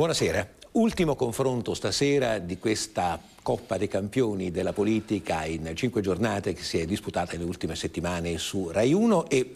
Buonasera. Ultimo confronto stasera di questa Coppa dei Campioni della politica in cinque giornate che si è disputata nelle ultime settimane su Rai 1 e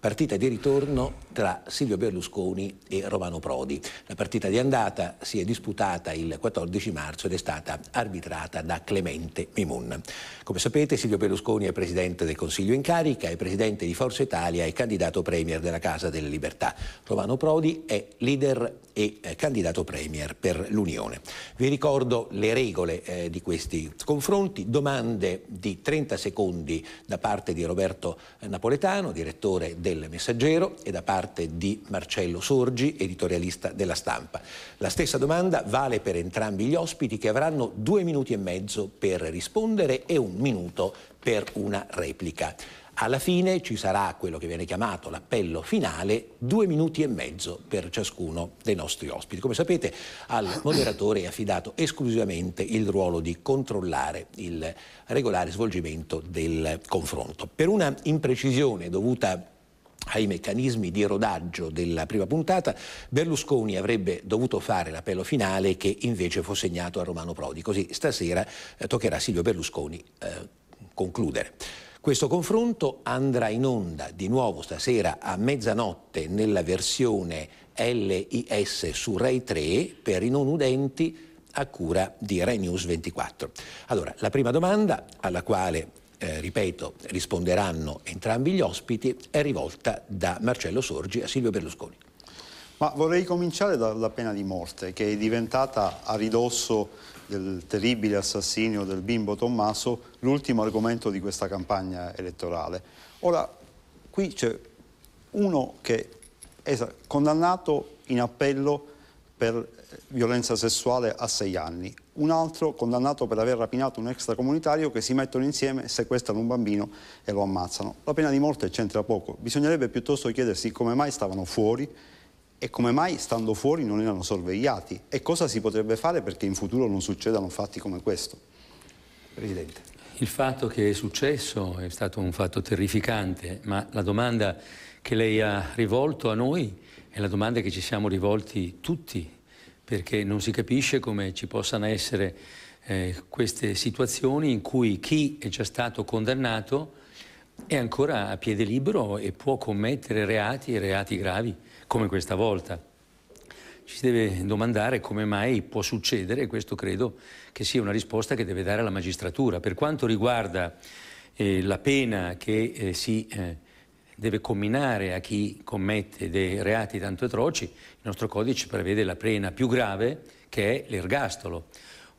partita di ritorno tra Silvio Berlusconi e Romano Prodi. La partita di andata si è disputata il 14 marzo ed è stata arbitrata da Clemente Mimun. Come sapete Silvio Berlusconi è presidente del Consiglio in carica, è presidente di Forza Italia e candidato premier della Casa delle Libertà. Romano Prodi è leader e eh, candidato premier per l'Unione. Vi ricordo le regole eh, di questi confronti, domande di 30 secondi da parte di Roberto eh, Napoletano, direttore del Messaggero e da parte parte di Marcello Sorgi, editorialista della stampa. La stessa domanda vale per entrambi gli ospiti che avranno due minuti e mezzo per rispondere e un minuto per una replica. Alla fine ci sarà quello che viene chiamato l'appello finale, due minuti e mezzo per ciascuno dei nostri ospiti. Come sapete al moderatore è affidato esclusivamente il ruolo di controllare il regolare svolgimento del confronto. Per una imprecisione dovuta ai meccanismi di rodaggio della prima puntata, Berlusconi avrebbe dovuto fare l'appello finale che invece fu segnato a Romano Prodi. Così stasera eh, toccherà a Silvio Berlusconi eh, concludere. Questo confronto andrà in onda di nuovo stasera a mezzanotte nella versione LIS su Rai 3 per i non udenti a cura di Rai News 24. Allora, la prima domanda alla quale eh, ripeto, risponderanno entrambi gli ospiti, è rivolta da Marcello Sorgi a Silvio Berlusconi. Ma vorrei cominciare dalla pena di morte, che è diventata a ridosso del terribile assassinio del bimbo Tommaso l'ultimo argomento di questa campagna elettorale. Ora, qui c'è uno che è condannato in appello per eh, violenza sessuale a sei anni, un altro condannato per aver rapinato un extracomunitario che si mettono insieme, sequestrano un bambino e lo ammazzano. La pena di morte c'entra poco, bisognerebbe piuttosto chiedersi come mai stavano fuori e come mai stando fuori non erano sorvegliati e cosa si potrebbe fare perché in futuro non succedano fatti come questo. Presidente. Il fatto che è successo è stato un fatto terrificante, ma la domanda che lei ha rivolto a noi è la domanda che ci siamo rivolti tutti perché non si capisce come ci possano essere eh, queste situazioni in cui chi è già stato condannato è ancora a piede libero e può commettere reati e reati gravi come questa volta. Ci si deve domandare come mai può succedere e questo credo che sia una risposta che deve dare la magistratura. Per quanto riguarda eh, la pena che eh, si eh, deve comminare a chi commette dei reati tanto atroci, il nostro codice prevede la pena più grave che è l'ergastolo.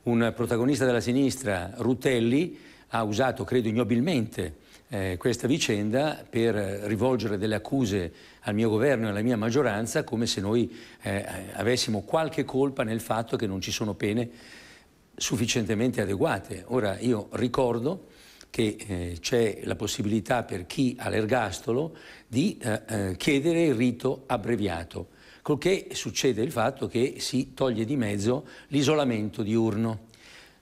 Un protagonista della sinistra, Rutelli, ha usato, credo ignobilmente, eh, questa vicenda per rivolgere delle accuse al mio governo e alla mia maggioranza come se noi eh, avessimo qualche colpa nel fatto che non ci sono pene sufficientemente adeguate. Ora io ricordo che eh, c'è la possibilità per chi ha l'ergastolo di eh, eh, chiedere il rito abbreviato, col che succede il fatto che si toglie di mezzo l'isolamento diurno.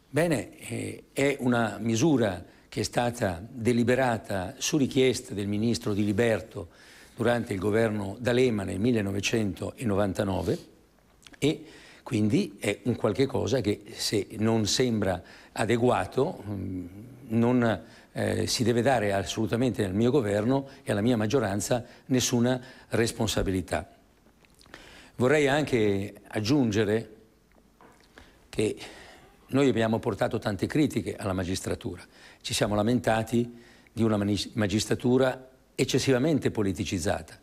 Bene, eh, è una misura che è stata deliberata su richiesta del ministro Di Liberto durante il governo D'Alema nel 1999 e quindi è un qualche cosa che se non sembra adeguato mm, non eh, si deve dare assolutamente al mio governo e alla mia maggioranza nessuna responsabilità. Vorrei anche aggiungere che noi abbiamo portato tante critiche alla magistratura, ci siamo lamentati di una magistratura eccessivamente politicizzata.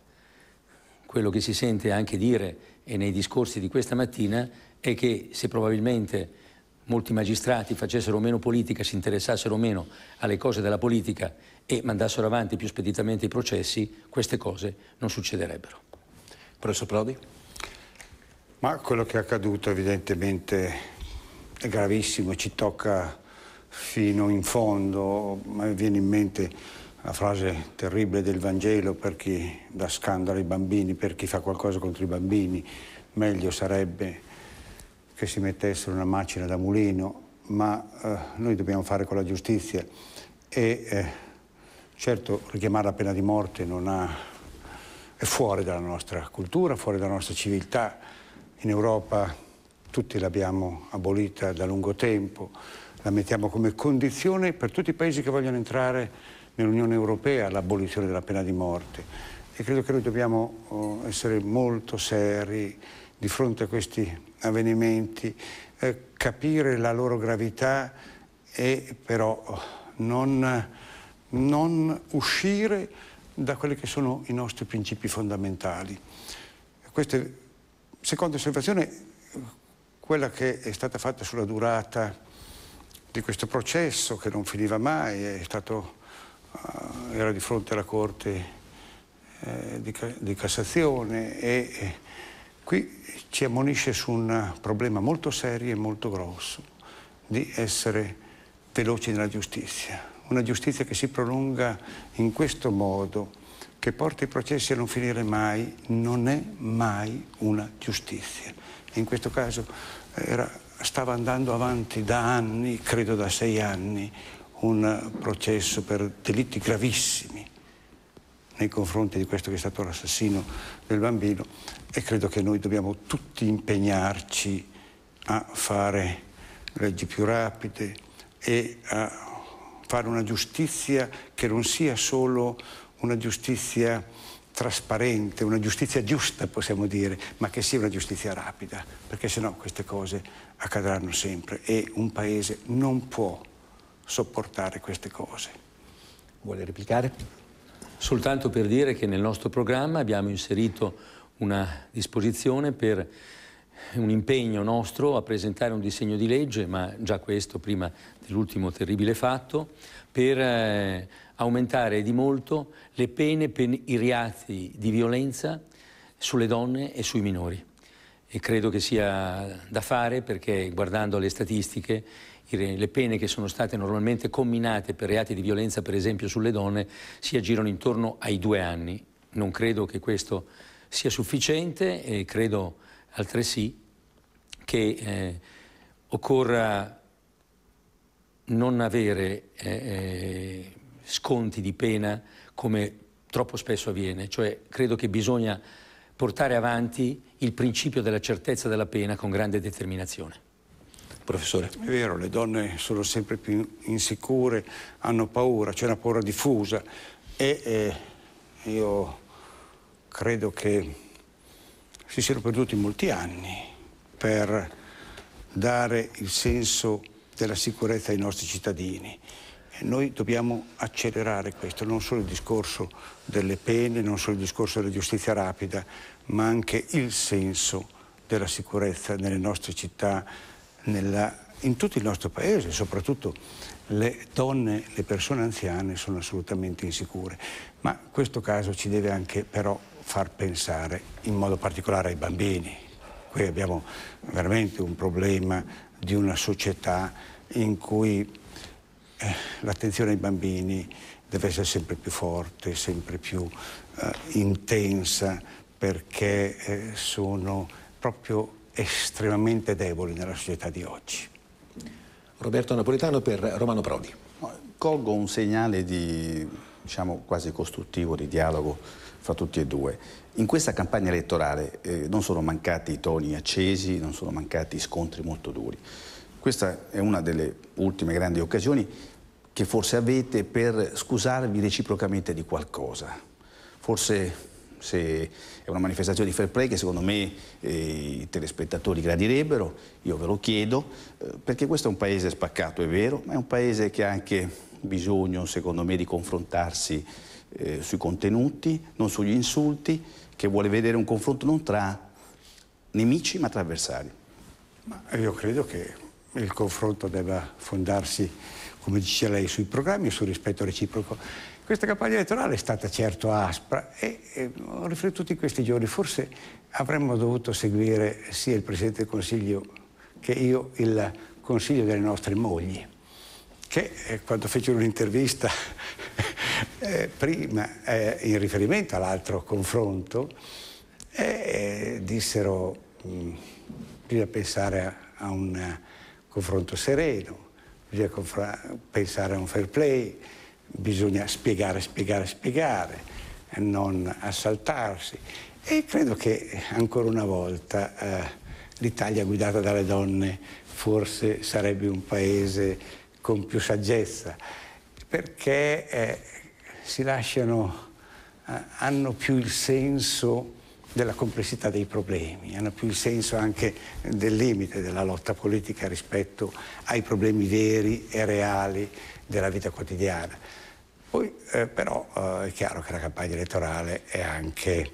Quello che si sente anche dire e nei discorsi di questa mattina è che se probabilmente molti magistrati facessero meno politica, si interessassero meno alle cose della politica e mandassero avanti più speditamente i processi, queste cose non succederebbero. Professor Prodi? Ma quello che è accaduto evidentemente è gravissimo, ci tocca fino in fondo, mi viene in mente la frase terribile del Vangelo per chi dà scandalo ai bambini, per chi fa qualcosa contro i bambini, meglio sarebbe che si mettessero una macina da mulino, ma eh, noi dobbiamo fare con la giustizia e eh, certo richiamare la pena di morte ha, è fuori dalla nostra cultura, fuori dalla nostra civiltà. In Europa tutti l'abbiamo abolita da lungo tempo, la mettiamo come condizione per tutti i paesi che vogliono entrare nell'Unione Europea l'abolizione della pena di morte e credo che noi dobbiamo oh, essere molto seri di fronte a questi avvenimenti, eh, capire la loro gravità e però oh, non, non uscire da quelli che sono i nostri principi fondamentali. Questa è, seconda osservazione, quella che è stata fatta sulla durata di questo processo che non finiva mai, stato, uh, era di fronte alla Corte eh, di, di, Cassazione e eh, Qui ci ammonisce su un problema molto serio e molto grosso, di essere veloci nella giustizia. Una giustizia che si prolunga in questo modo, che porta i processi a non finire mai, non è mai una giustizia. In questo caso eh, era, stava andando avanti da anni, credo da sei anni, un processo per delitti gravissimi nei confronti di questo che è stato l'assassino del bambino e credo che noi dobbiamo tutti impegnarci a fare leggi più rapide e a fare una giustizia che non sia solo una giustizia trasparente, una giustizia giusta possiamo dire, ma che sia una giustizia rapida, perché sennò queste cose accadranno sempre e un paese non può sopportare queste cose. Vuole replicare? Soltanto per dire che nel nostro programma abbiamo inserito una disposizione per un impegno nostro a presentare un disegno di legge, ma già questo prima dell'ultimo terribile fatto, per eh, aumentare di molto le pene per i reati di violenza sulle donne e sui minori. E credo che sia da fare perché guardando alle statistiche le pene che sono state normalmente comminate per reati di violenza, per esempio sulle donne, si aggirano intorno ai due anni. Non credo che questo sia sufficiente e credo altresì che eh, occorra non avere eh, eh sconti di pena come troppo spesso avviene, cioè credo che bisogna portare avanti il principio della certezza della pena con grande determinazione professore? È vero, le donne sono sempre più insicure, hanno paura, c'è una paura diffusa e eh, io credo che si siano perduti molti anni per dare il senso della sicurezza ai nostri cittadini. E noi dobbiamo accelerare questo, non solo il discorso delle pene, non solo il discorso della giustizia rapida, ma anche il senso della sicurezza nelle nostre città, nella, in tutto il nostro paese, soprattutto le donne, le persone anziane sono assolutamente insicure, ma questo caso ci deve anche però far pensare in modo particolare ai bambini. Qui abbiamo veramente un problema di una società in cui eh, l'attenzione ai bambini deve essere sempre più forte, sempre più eh, intensa, perché eh, sono proprio estremamente deboli nella società di oggi. Roberto Napolitano per Romano Prodi. Colgo un segnale di, diciamo, quasi costruttivo di dialogo fra tutti e due. In questa campagna elettorale eh, non sono mancati toni accesi, non sono mancati scontri molto duri. Questa è una delle ultime grandi occasioni che forse avete per scusarvi reciprocamente di qualcosa. Forse se è una manifestazione di fair play che secondo me eh, i telespettatori gradirebbero, io ve lo chiedo, eh, perché questo è un paese spaccato, è vero, ma è un paese che ha anche bisogno, secondo me, di confrontarsi eh, sui contenuti, non sugli insulti, che vuole vedere un confronto non tra nemici ma tra avversari. Ma io credo che il confronto debba fondarsi, come dice lei, sui programmi e sul rispetto reciproco. Questa campagna elettorale è stata certo aspra e, e ho riflettuto in questi giorni, forse avremmo dovuto seguire sia il Presidente del Consiglio che io il consiglio delle nostre mogli, che eh, quando fecero un'intervista eh, prima eh, in riferimento all'altro confronto, eh, eh, dissero mh, mm, bisogna pensare a, a un confronto sereno, bisogna pensare a un fair play, bisogna spiegare, spiegare, spiegare, eh, non assaltarsi. E credo che ancora una volta eh, l'Italia guidata dalle donne forse sarebbe un paese con più saggezza, perché eh, si lasciano, eh, hanno più il senso della complessità dei problemi, hanno più il senso anche del limite della lotta politica rispetto ai problemi veri e reali della vita quotidiana. Poi eh, però eh, è chiaro che la campagna elettorale è anche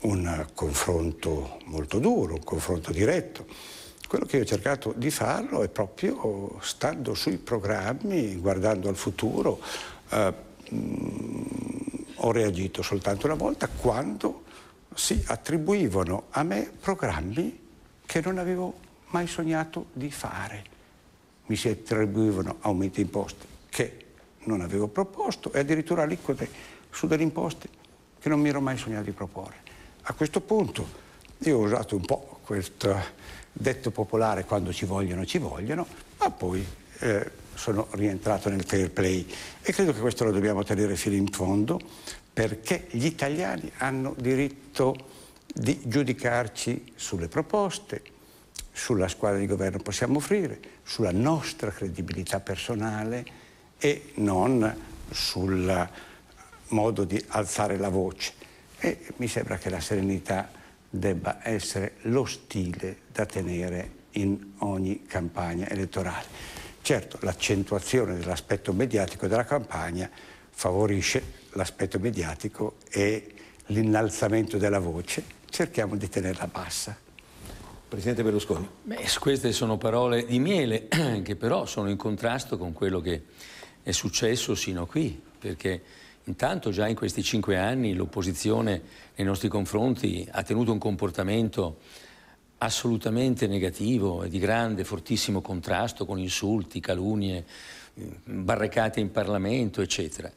un confronto molto duro, un confronto diretto. Quello che io ho cercato di farlo è proprio stando sui programmi, guardando al futuro, eh, mm, ho reagito soltanto una volta quando si attribuivano a me programmi che non avevo mai sognato di fare. Mi si attribuivano aumenti di imposte che non avevo proposto e addirittura aliquote su delle imposte che non mi ero mai sognato di proporre. A questo punto io ho usato un po' questo detto popolare quando ci vogliono ci vogliono, ma poi eh, sono rientrato nel fair play e credo che questo lo dobbiamo tenere fino in fondo perché gli italiani hanno diritto di giudicarci sulle proposte, sulla squadra di governo possiamo offrire, sulla nostra credibilità personale, e non sul modo di alzare la voce. E mi sembra che la serenità debba essere lo stile da tenere in ogni campagna elettorale. Certo, l'accentuazione dell'aspetto mediatico della campagna favorisce l'aspetto mediatico e l'innalzamento della voce, cerchiamo di tenerla bassa. Presidente Berlusconi. Beh, queste sono parole di miele che però sono in contrasto con quello che è successo sino a qui, perché intanto già in questi cinque anni l'opposizione nei nostri confronti ha tenuto un comportamento assolutamente negativo e di grande, fortissimo contrasto con insulti, calunnie, barricate in Parlamento, eccetera.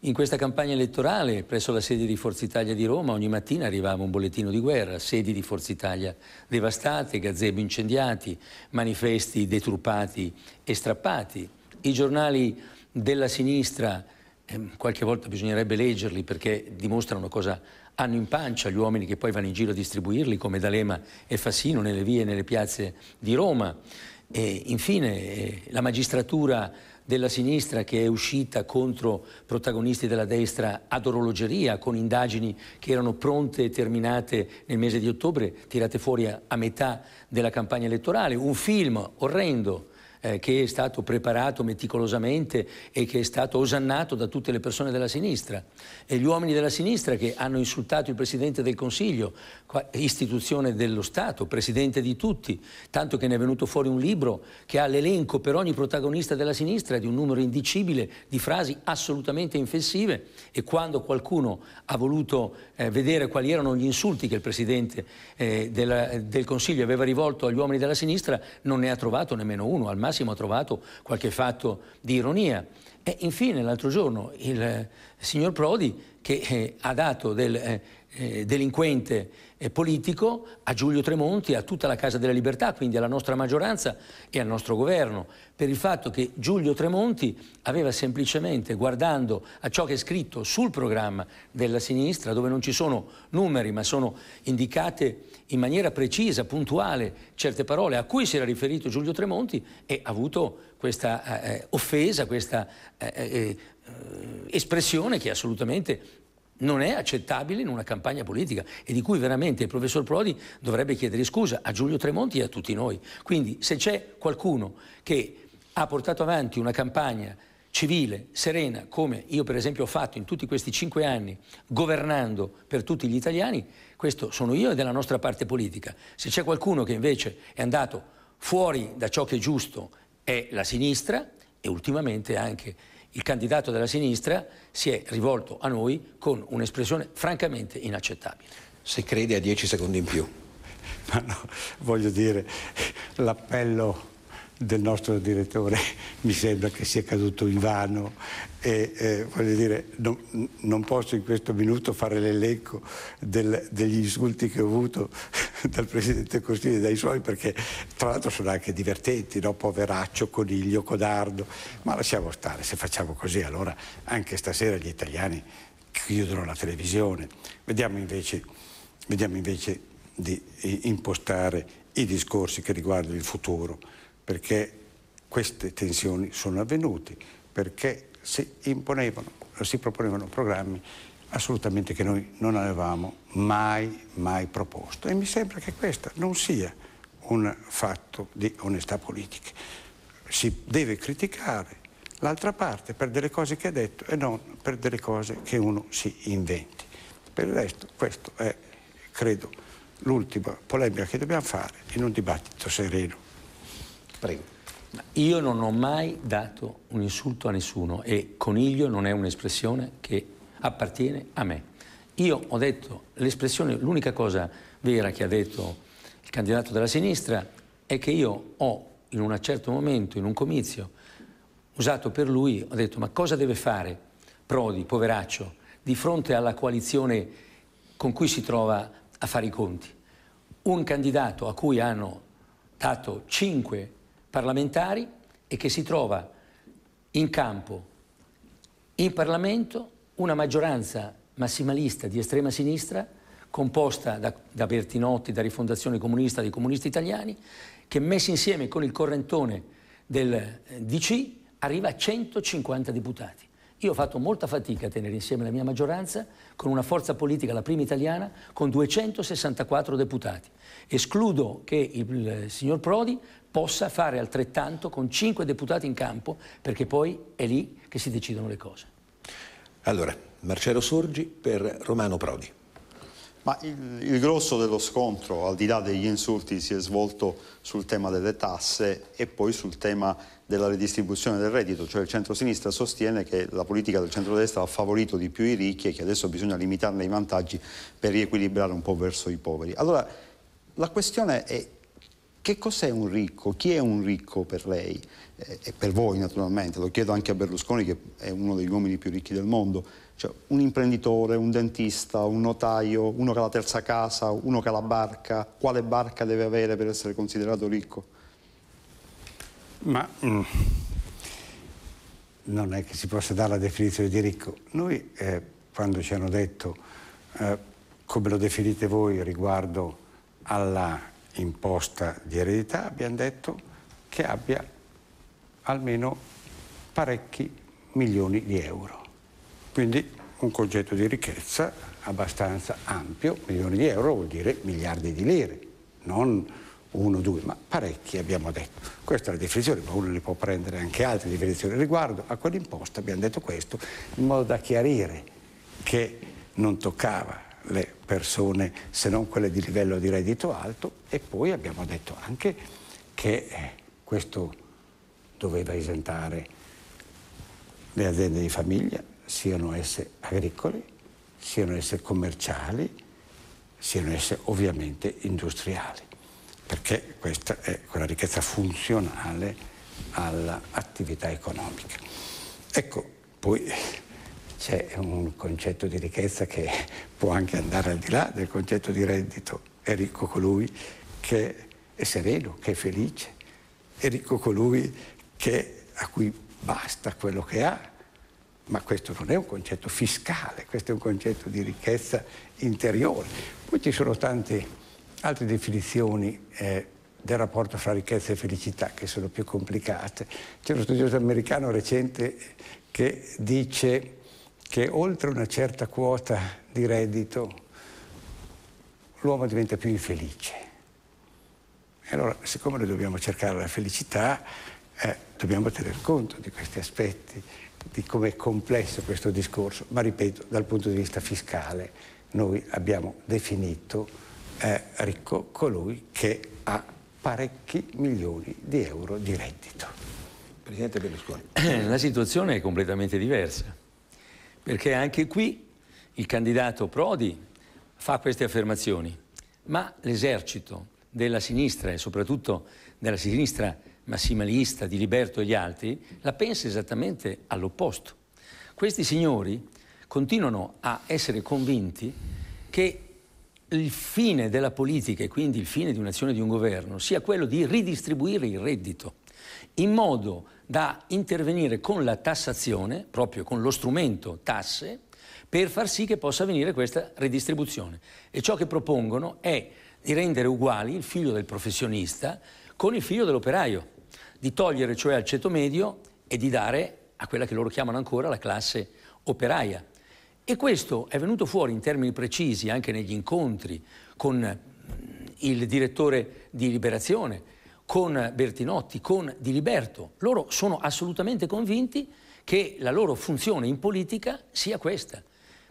In questa campagna elettorale, presso la sede di Forza Italia di Roma, ogni mattina arrivava un bollettino di guerra, sedi di Forza Italia devastate, gazebo incendiati, manifesti deturpati e strappati. I giornali della sinistra, eh, qualche volta bisognerebbe leggerli perché dimostrano cosa hanno in pancia gli uomini che poi vanno in giro a distribuirli come D'Alema e Fassino nelle vie e nelle piazze di Roma. E infine eh, la magistratura della sinistra che è uscita contro protagonisti della destra ad orologeria con indagini che erano pronte e terminate nel mese di ottobre, tirate fuori a, a metà della campagna elettorale, un film orrendo eh, che è stato preparato meticolosamente e che è stato osannato da tutte le persone della sinistra. E gli uomini della sinistra che hanno insultato il Presidente del Consiglio, istituzione dello Stato, Presidente di tutti, tanto che ne è venuto fuori un libro che ha l'elenco per ogni protagonista della sinistra di un numero indicibile di frasi assolutamente infessive e quando qualcuno ha voluto eh, vedere quali erano gli insulti che il Presidente eh, della, del Consiglio aveva rivolto agli uomini della sinistra, non ne ha trovato nemmeno uno, al massimo massimo ha trovato qualche fatto di ironia. E infine l'altro giorno il eh, signor Prodi che eh, ha dato del eh, eh delinquente politico a Giulio Tremonti, a tutta la Casa della Libertà, quindi alla nostra maggioranza e al nostro governo, per il fatto che Giulio Tremonti aveva semplicemente, guardando a ciò che è scritto sul programma della sinistra, dove non ci sono numeri ma sono indicate in maniera precisa, puntuale, certe parole a cui si era riferito Giulio Tremonti, e ha avuto questa eh, eh offesa, questa eh, eh, eh, espressione che è assolutamente non è accettabile in una campagna politica e di cui veramente il professor Prodi dovrebbe chiedere scusa a Giulio Tremonti e a tutti noi. Quindi se c'è qualcuno che ha portato avanti una campagna civile, serena, come io per esempio ho fatto in tutti questi cinque anni, governando per tutti gli italiani, questo sono io e della nostra parte politica. Se c'è qualcuno che invece è andato fuori da ciò che è giusto è la sinistra e ultimamente anche il candidato della sinistra si è rivolto a noi con un'espressione francamente inaccettabile. Se crede a 10 secondi in più. Ma no, voglio dire, l'appello del nostro direttore mi sembra che sia caduto in vano e eh, voglio dire no, non posso in questo minuto fare l'elenco del, degli insulti che ho avuto dal Presidente Costini e dai suoi perché tra l'altro sono anche divertenti, no? poveraccio, coniglio, codardo, ma lasciamo stare, se facciamo così allora anche stasera gli italiani chiudono la televisione, vediamo invece, vediamo invece di impostare i discorsi che riguardano il futuro perché queste tensioni sono avvenute, perché si imponevano, si proponevano programmi assolutamente che noi non avevamo mai, mai proposto. E mi sembra che questo non sia un fatto di onestà politica. Si deve criticare l'altra parte per delle cose che ha detto e non per delle cose che uno si inventi. Per il resto questo è, credo, l'ultima polemica che dobbiamo fare in un dibattito sereno. Prego. Io non ho mai dato un insulto a nessuno e coniglio non è un'espressione che appartiene a me. Io ho detto l'espressione, l'unica cosa vera che ha detto il candidato della sinistra è che io ho in un certo momento, in un comizio, usato per lui, ho detto ma cosa deve fare Prodi, poveraccio, di fronte alla coalizione con cui si trova a fare i conti? Un candidato a cui hanno dato 5 parlamentari e che si trova in campo, in Parlamento, una maggioranza massimalista di estrema sinistra composta da, da Bertinotti, da Rifondazione Comunista, dei comunisti italiani, che messi insieme con il correntone del eh, DC arriva a 150 deputati. Io ho fatto molta fatica a tenere insieme la mia maggioranza con una forza politica, la prima italiana, con 264 deputati. Escludo che il, il signor Prodi possa fare altrettanto con cinque deputati in campo, perché poi è lì che si decidono le cose. Allora, Marcello Sorgi per Romano Prodi. Ma il, il, grosso dello scontro, al di là degli insulti, si è svolto sul tema delle tasse e poi sul tema della redistribuzione del reddito, cioè il centro-sinistra sostiene che la politica del centro-destra ha favorito di più i ricchi e che adesso bisogna limitarne i vantaggi per riequilibrare un po' verso i poveri. Allora, la questione è che cos'è un ricco? Chi è un ricco per lei? Eh, e per voi naturalmente, lo chiedo anche a Berlusconi che è uno degli uomini più ricchi del mondo. Cioè, un imprenditore, un dentista, un notaio, uno che ha la terza casa, uno che ha la barca, quale barca deve avere per essere considerato ricco? Ma mm, non è che si possa dare la definizione di ricco. Noi eh, quando ci hanno detto eh, come lo definite voi riguardo alla imposta di eredità, abbiamo detto che abbia almeno parecchi milioni di euro. Quindi un concetto di ricchezza abbastanza ampio, milioni di euro vuol dire miliardi di lire, non uno, due, ma parecchi abbiamo detto. Questa è la definizione, ma uno ne può prendere anche altre definizioni riguardo a quell'imposta, abbiamo detto questo, in modo da chiarire che non toccava le persone se non quelle di livello di reddito alto e poi abbiamo detto anche che eh, questo doveva esentare le aziende di famiglia, siano esse agricole, siano esse commerciali, siano esse ovviamente industriali, perché questa è quella ricchezza funzionale all'attività economica. Ecco, poi c'è un concetto di ricchezza che può anche andare al di là del concetto di reddito. È ricco colui che è sereno, che è felice, è ricco colui che, a cui basta quello che ha. Ma questo non è un concetto fiscale, questo è un concetto di ricchezza interiore. Poi ci sono tante altre definizioni eh, del rapporto fra ricchezza e felicità che sono più complicate. C'è uno studioso americano recente che dice che oltre una certa quota di reddito l'uomo diventa più infelice. E allora, siccome noi dobbiamo cercare la felicità, eh, dobbiamo tener conto di questi aspetti, di come è complesso questo discorso, ma ripeto, dal punto di vista fiscale noi abbiamo definito eh, ricco colui che ha parecchi milioni di euro di reddito. Presidente Berlusconi. La situazione è completamente diversa perché anche qui il candidato Prodi fa queste affermazioni, ma l'esercito della sinistra e soprattutto della sinistra massimalista di Liberto e gli altri la pensa esattamente all'opposto. Questi signori continuano a essere convinti che il fine della politica e quindi il fine di un'azione di un governo sia quello di ridistribuire il reddito in modo da intervenire con la tassazione, proprio con lo strumento tasse, per far sì che possa avvenire questa redistribuzione. E ciò che propongono è di rendere uguali il figlio del professionista con il figlio dell'operaio, di togliere cioè al ceto medio e di dare a quella che loro chiamano ancora la classe operaia. E questo è venuto fuori in termini precisi anche negli incontri con il direttore di Liberazione, con Bertinotti, con Diliberto. Loro sono assolutamente convinti che la loro funzione in politica sia questa,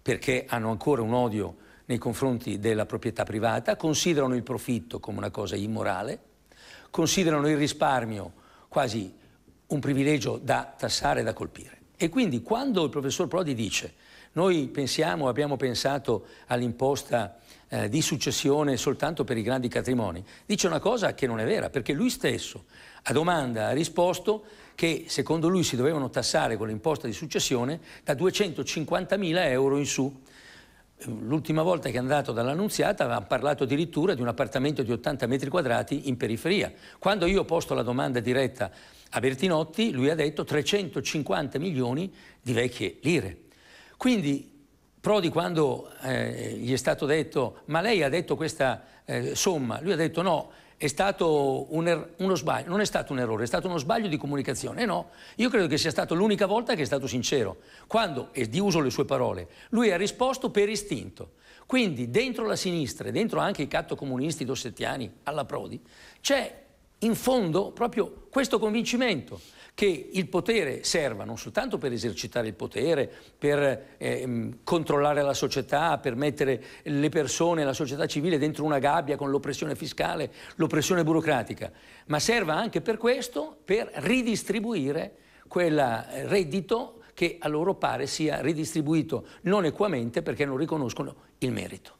perché hanno ancora un odio nei confronti della proprietà privata, considerano il profitto come una cosa immorale, considerano il risparmio quasi un privilegio da tassare e da colpire. E quindi quando il professor Prodi dice noi pensiamo, abbiamo pensato all'imposta eh, di successione soltanto per i grandi patrimoni. dice una cosa che non è vera, perché lui stesso a domanda ha risposto che secondo lui si dovevano tassare con l'imposta di successione da 250.000 euro in su. L'ultima volta che è andato dall'annunziata aveva parlato addirittura di un appartamento di 80 metri quadrati in periferia. Quando io ho posto la domanda diretta a Bertinotti, lui ha detto 350 milioni di vecchie lire. Quindi Prodi quando eh, gli è stato detto ma lei ha detto questa eh, somma, lui ha detto no, è stato un er- uno sbaglio, non è stato un errore, è stato uno sbaglio di comunicazione. Eh no, io credo che sia stata l'unica volta che è stato sincero, quando, e di uso le sue parole, lui ha risposto per istinto. Quindi dentro la sinistra e dentro anche i catto comunisti dossettiani alla Prodi, c'è in fondo proprio questo convincimento che il potere serva non soltanto per esercitare il potere, per ehm, controllare la società, per mettere le persone, la società civile dentro una gabbia con l'oppressione fiscale, l'oppressione burocratica, ma serva anche per questo, per ridistribuire quel eh, reddito che a loro pare sia ridistribuito non equamente perché non riconoscono il merito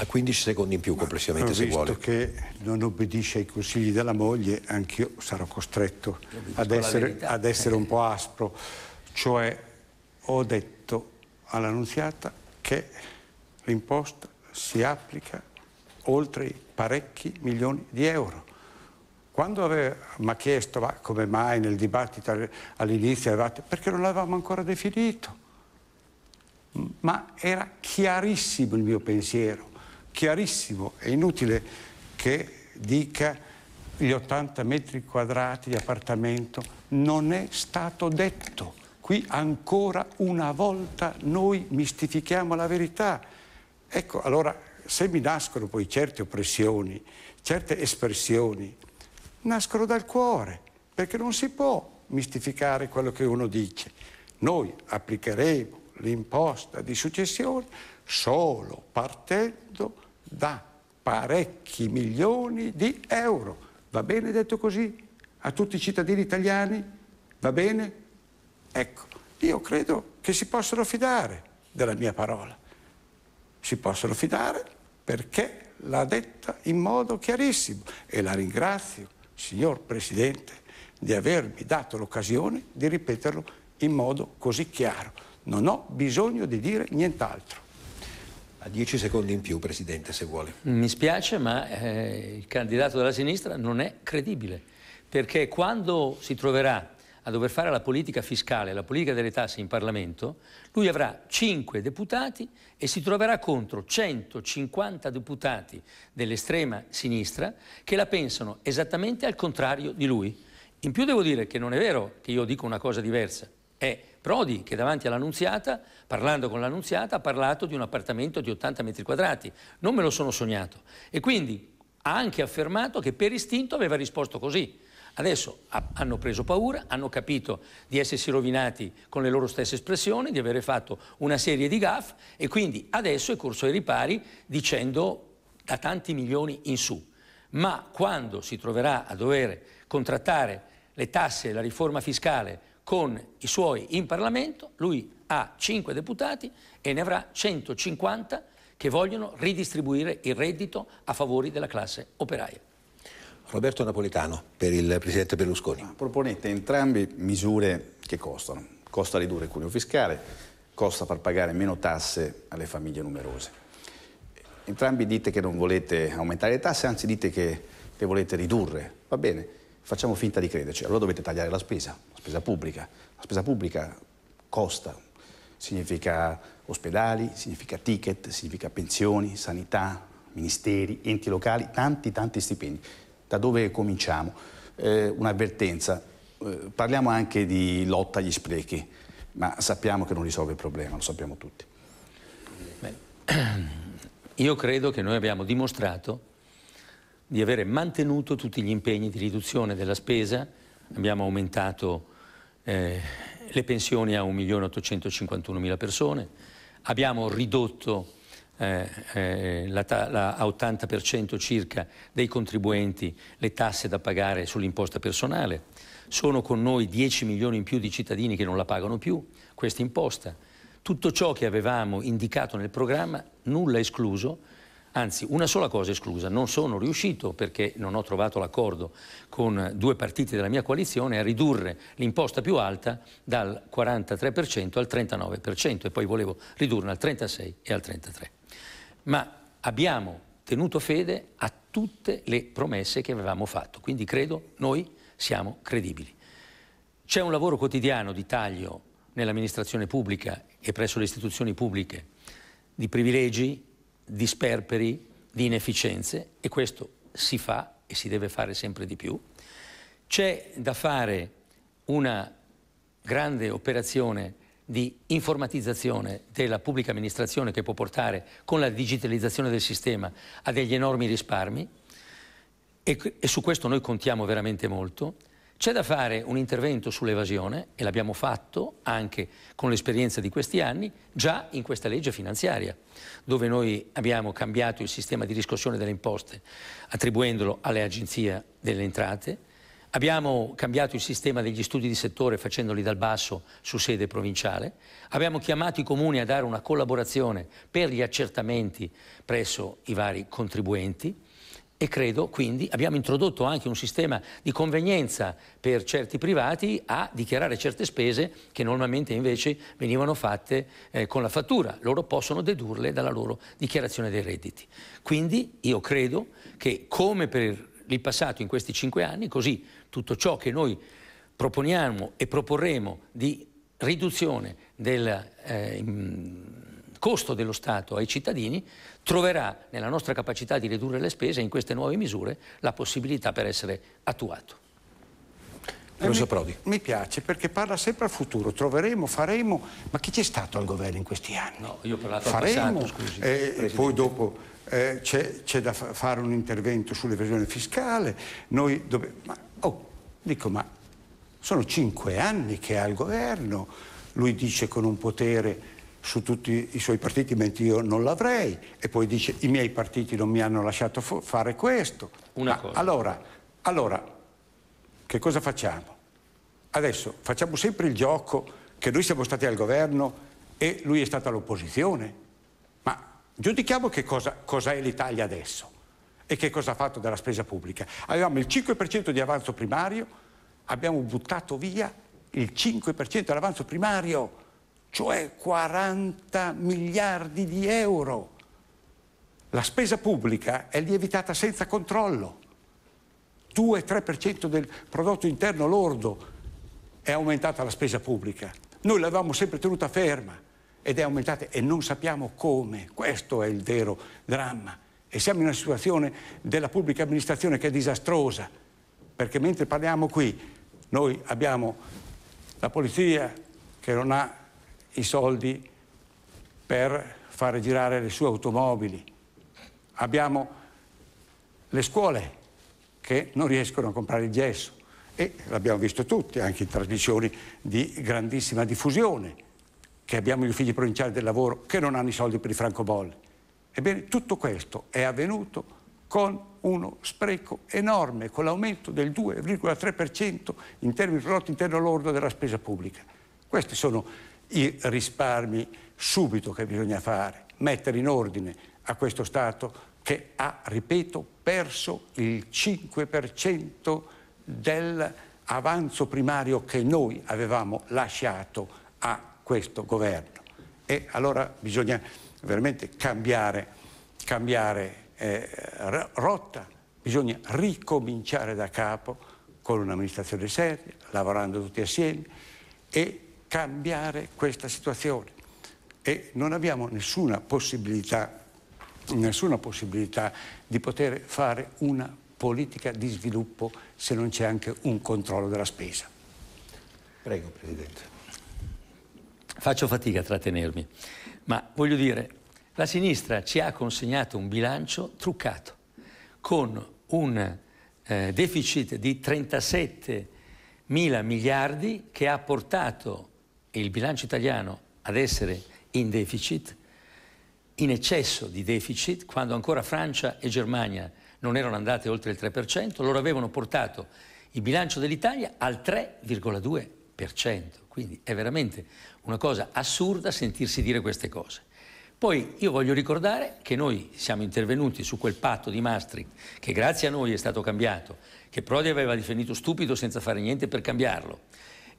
a 15 secondi in più complessivamente se vuole. Visto che non obbedisce ai consigli della moglie, anch'io sarò costretto ad essere, ad essere un po' aspro. Cioè ho detto all'annunziata che l'imposta si applica oltre i parecchi milioni di euro. Quando mi ha chiesto ma come mai nel dibattito all'inizio avevate... perché non l'avevamo ancora definito. Ma era chiarissimo il mio pensiero chiarissimo, è inutile che dica gli 80 metri quadrati di appartamento, non è stato detto. Qui ancora una volta noi mistifichiamo la verità. Ecco, allora, se mi nascono poi certe oppressioni, certe espressioni, nascono dal cuore, perché non si può mistificare quello che uno dice. Noi applicheremo l'imposta di successione solo partendo da parecchi milioni di euro. Va bene detto così? A tutti i cittadini italiani? Va bene? Ecco, io credo che si possano fidare della mia parola. Si possono fidare perché l'ha detta in modo chiarissimo e la ringrazio, signor Presidente, di avermi dato l'occasione di ripeterlo in modo così chiaro. Non ho bisogno di dire nient'altro. A 10 secondi in più, Presidente, se vuole. Mi spiace, ma eh, il candidato della sinistra non è credibile, perché quando si troverà a dover fare la politica fiscale, la politica delle tasse in Parlamento, lui avrà cinque deputati e si troverà contro 150 deputati dell'estrema sinistra che la pensano esattamente al contrario di lui. In più devo dire che non è vero che io dico una cosa diversa, è Prodi che davanti all'Annunziata, parlando con l'Annunziata, ha parlato di un appartamento di 80 metri quadrati. Non me lo sono sognato. E quindi ha anche affermato che per istinto aveva risposto così. Adesso hanno preso paura, hanno capito di essersi rovinati con le loro stesse espressioni, di avere fatto una serie di gaff e quindi adesso è corso ai ripari dicendo da tanti milioni in su. Ma quando si troverà a dover contrattare le tasse, e la riforma fiscale con i suoi in Parlamento, lui ha 5 deputati e ne avrà 150 che vogliono ridistribuire il reddito a favore della classe operaia. Roberto Napolitano per il Presidente Berlusconi. Proponete entrambi misure che costano. Costa ridurre il cuneo fiscale, costa far pagare meno tasse alle famiglie numerose. Entrambi dite che non volete aumentare le tasse, anzi dite che le volete ridurre. Va bene, facciamo finta di crederci, allora dovete tagliare la spesa, la spesa pubblica. La spesa pubblica costa, significa ospedali, significa ticket, significa pensioni, sanità, ministeri, enti locali, tanti tanti stipendi. Da dove cominciamo? Eh, un'avvertenza, eh, parliamo anche di lotta agli sprechi, ma sappiamo che non risolve il problema, lo sappiamo tutti. Beh, io credo che noi abbiamo dimostrato di avere mantenuto tutti gli impegni di riduzione della spesa, abbiamo aumentato eh, le pensioni a 1.851.000 persone, abbiamo ridotto eh, eh, la, la, a 80% circa dei contribuenti le tasse da pagare sull'imposta personale. Sono con noi 10 milioni in più di cittadini che non la pagano più questa imposta. Tutto ciò che avevamo indicato nel programma, nulla escluso, Anzi, una sola cosa esclusa, non sono riuscito, perché non ho trovato l'accordo con due partiti della mia coalizione, a ridurre l'imposta più alta dal 43% al 39% e poi volevo ridurla al 36% e al 33%. Ma abbiamo tenuto fede a tutte le promesse che avevamo fatto, quindi credo noi siamo credibili. C'è un lavoro quotidiano di taglio nell'amministrazione pubblica e presso le istituzioni pubbliche di privilegi, di sperperi, di inefficienze e questo si fa e si deve fare sempre di più. C'è da fare una grande operazione di informatizzazione della pubblica amministrazione che può portare con la digitalizzazione del sistema a degli enormi risparmi e, e su questo noi contiamo veramente molto. C'è da fare un intervento sull'evasione e l'abbiamo fatto anche con l'esperienza di questi anni già in questa legge finanziaria, dove noi abbiamo cambiato il sistema di riscossione delle imposte attribuendolo alle agenzie delle entrate, abbiamo cambiato il sistema degli studi di settore facendoli dal basso su sede provinciale, abbiamo chiamato i comuni a dare una collaborazione per gli accertamenti presso i vari contribuenti e credo quindi abbiamo introdotto anche un sistema di convenienza per certi privati a dichiarare certe spese che normalmente invece venivano fatte eh, con la fattura, loro possono dedurle dalla loro dichiarazione dei redditi. Quindi io credo che come per il passato in questi cinque anni, così tutto ciò che noi proponiamo e proporremo di riduzione del eh, costo dello Stato ai cittadini troverà nella nostra capacità di ridurre le spese in queste nuove misure la possibilità per essere attuato. Eh, mi, Prodi. mi piace perché parla sempre al futuro, troveremo, faremo, ma chi c'è stato al governo in questi anni? No, io ho parlato faremo, passato, scusi. Eh, poi dopo eh, c'è, c'è, da fa- fare un intervento sull'evasione fiscale, noi dobbiamo... Oh, dico, ma sono cinque anni che è al governo, lui dice con un potere su tutti i suoi partiti, mentre io non l'avrei, e poi dice i miei partiti non mi hanno lasciato fare questo. Una cosa. Allora, allora, che cosa facciamo? Adesso facciamo sempre il gioco che noi siamo stati al governo e lui è stato all'opposizione. Ma giudichiamo che cosa, cosa è l'Italia adesso e che cosa ha fatto della spesa pubblica. Avevamo il 5% di avanzo primario, abbiamo buttato via il 5% dell'avanzo primario cioè 40 miliardi di euro. La spesa pubblica è lievitata senza controllo. 2-3% del prodotto interno lordo è aumentata la spesa pubblica. Noi l'avevamo sempre tenuta ferma ed è aumentata e non sappiamo come. Questo è il vero dramma. E siamo in una situazione della pubblica amministrazione che è disastrosa, perché mentre parliamo qui noi abbiamo la polizia che non ha i soldi per fare girare le sue automobili. Abbiamo le scuole che non riescono a comprare il gesso e l'abbiamo visto tutti, anche in trasmissioni di grandissima diffusione, che abbiamo gli uffici provinciali del lavoro che non hanno i soldi per i francobolli. Ebbene, tutto questo è avvenuto con uno spreco enorme, con l'aumento del 2,3% in termini di prodotto interno lordo della spesa pubblica. Queste sono i risparmi subito che bisogna fare, mettere in ordine a questo Stato che ha, ripeto, perso il 5% del avanzo primario che noi avevamo lasciato a questo governo. E allora bisogna veramente cambiare, cambiare eh, rotta, bisogna ricominciare da capo con un'amministrazione seria, lavorando tutti assieme e cambiare questa situazione e non abbiamo nessuna possibilità, nessuna possibilità di poter fare una politica di sviluppo se non c'è anche un controllo della spesa. Prego, Presidente. Faccio fatica a trattenermi, ma voglio dire, la sinistra ci ha consegnato un bilancio truccato, con un eh, deficit di 37 mila miliardi che ha portato il bilancio italiano ad essere in deficit, in eccesso di deficit, quando ancora Francia e Germania non erano andate oltre il 3%, loro avevano portato il bilancio dell'Italia al 3,2%. Quindi è veramente una cosa assurda sentirsi dire queste cose. Poi io voglio ricordare che noi siamo intervenuti su quel patto di Maastricht che grazie a noi è stato cambiato, che Prodi aveva definito stupido senza fare niente per cambiarlo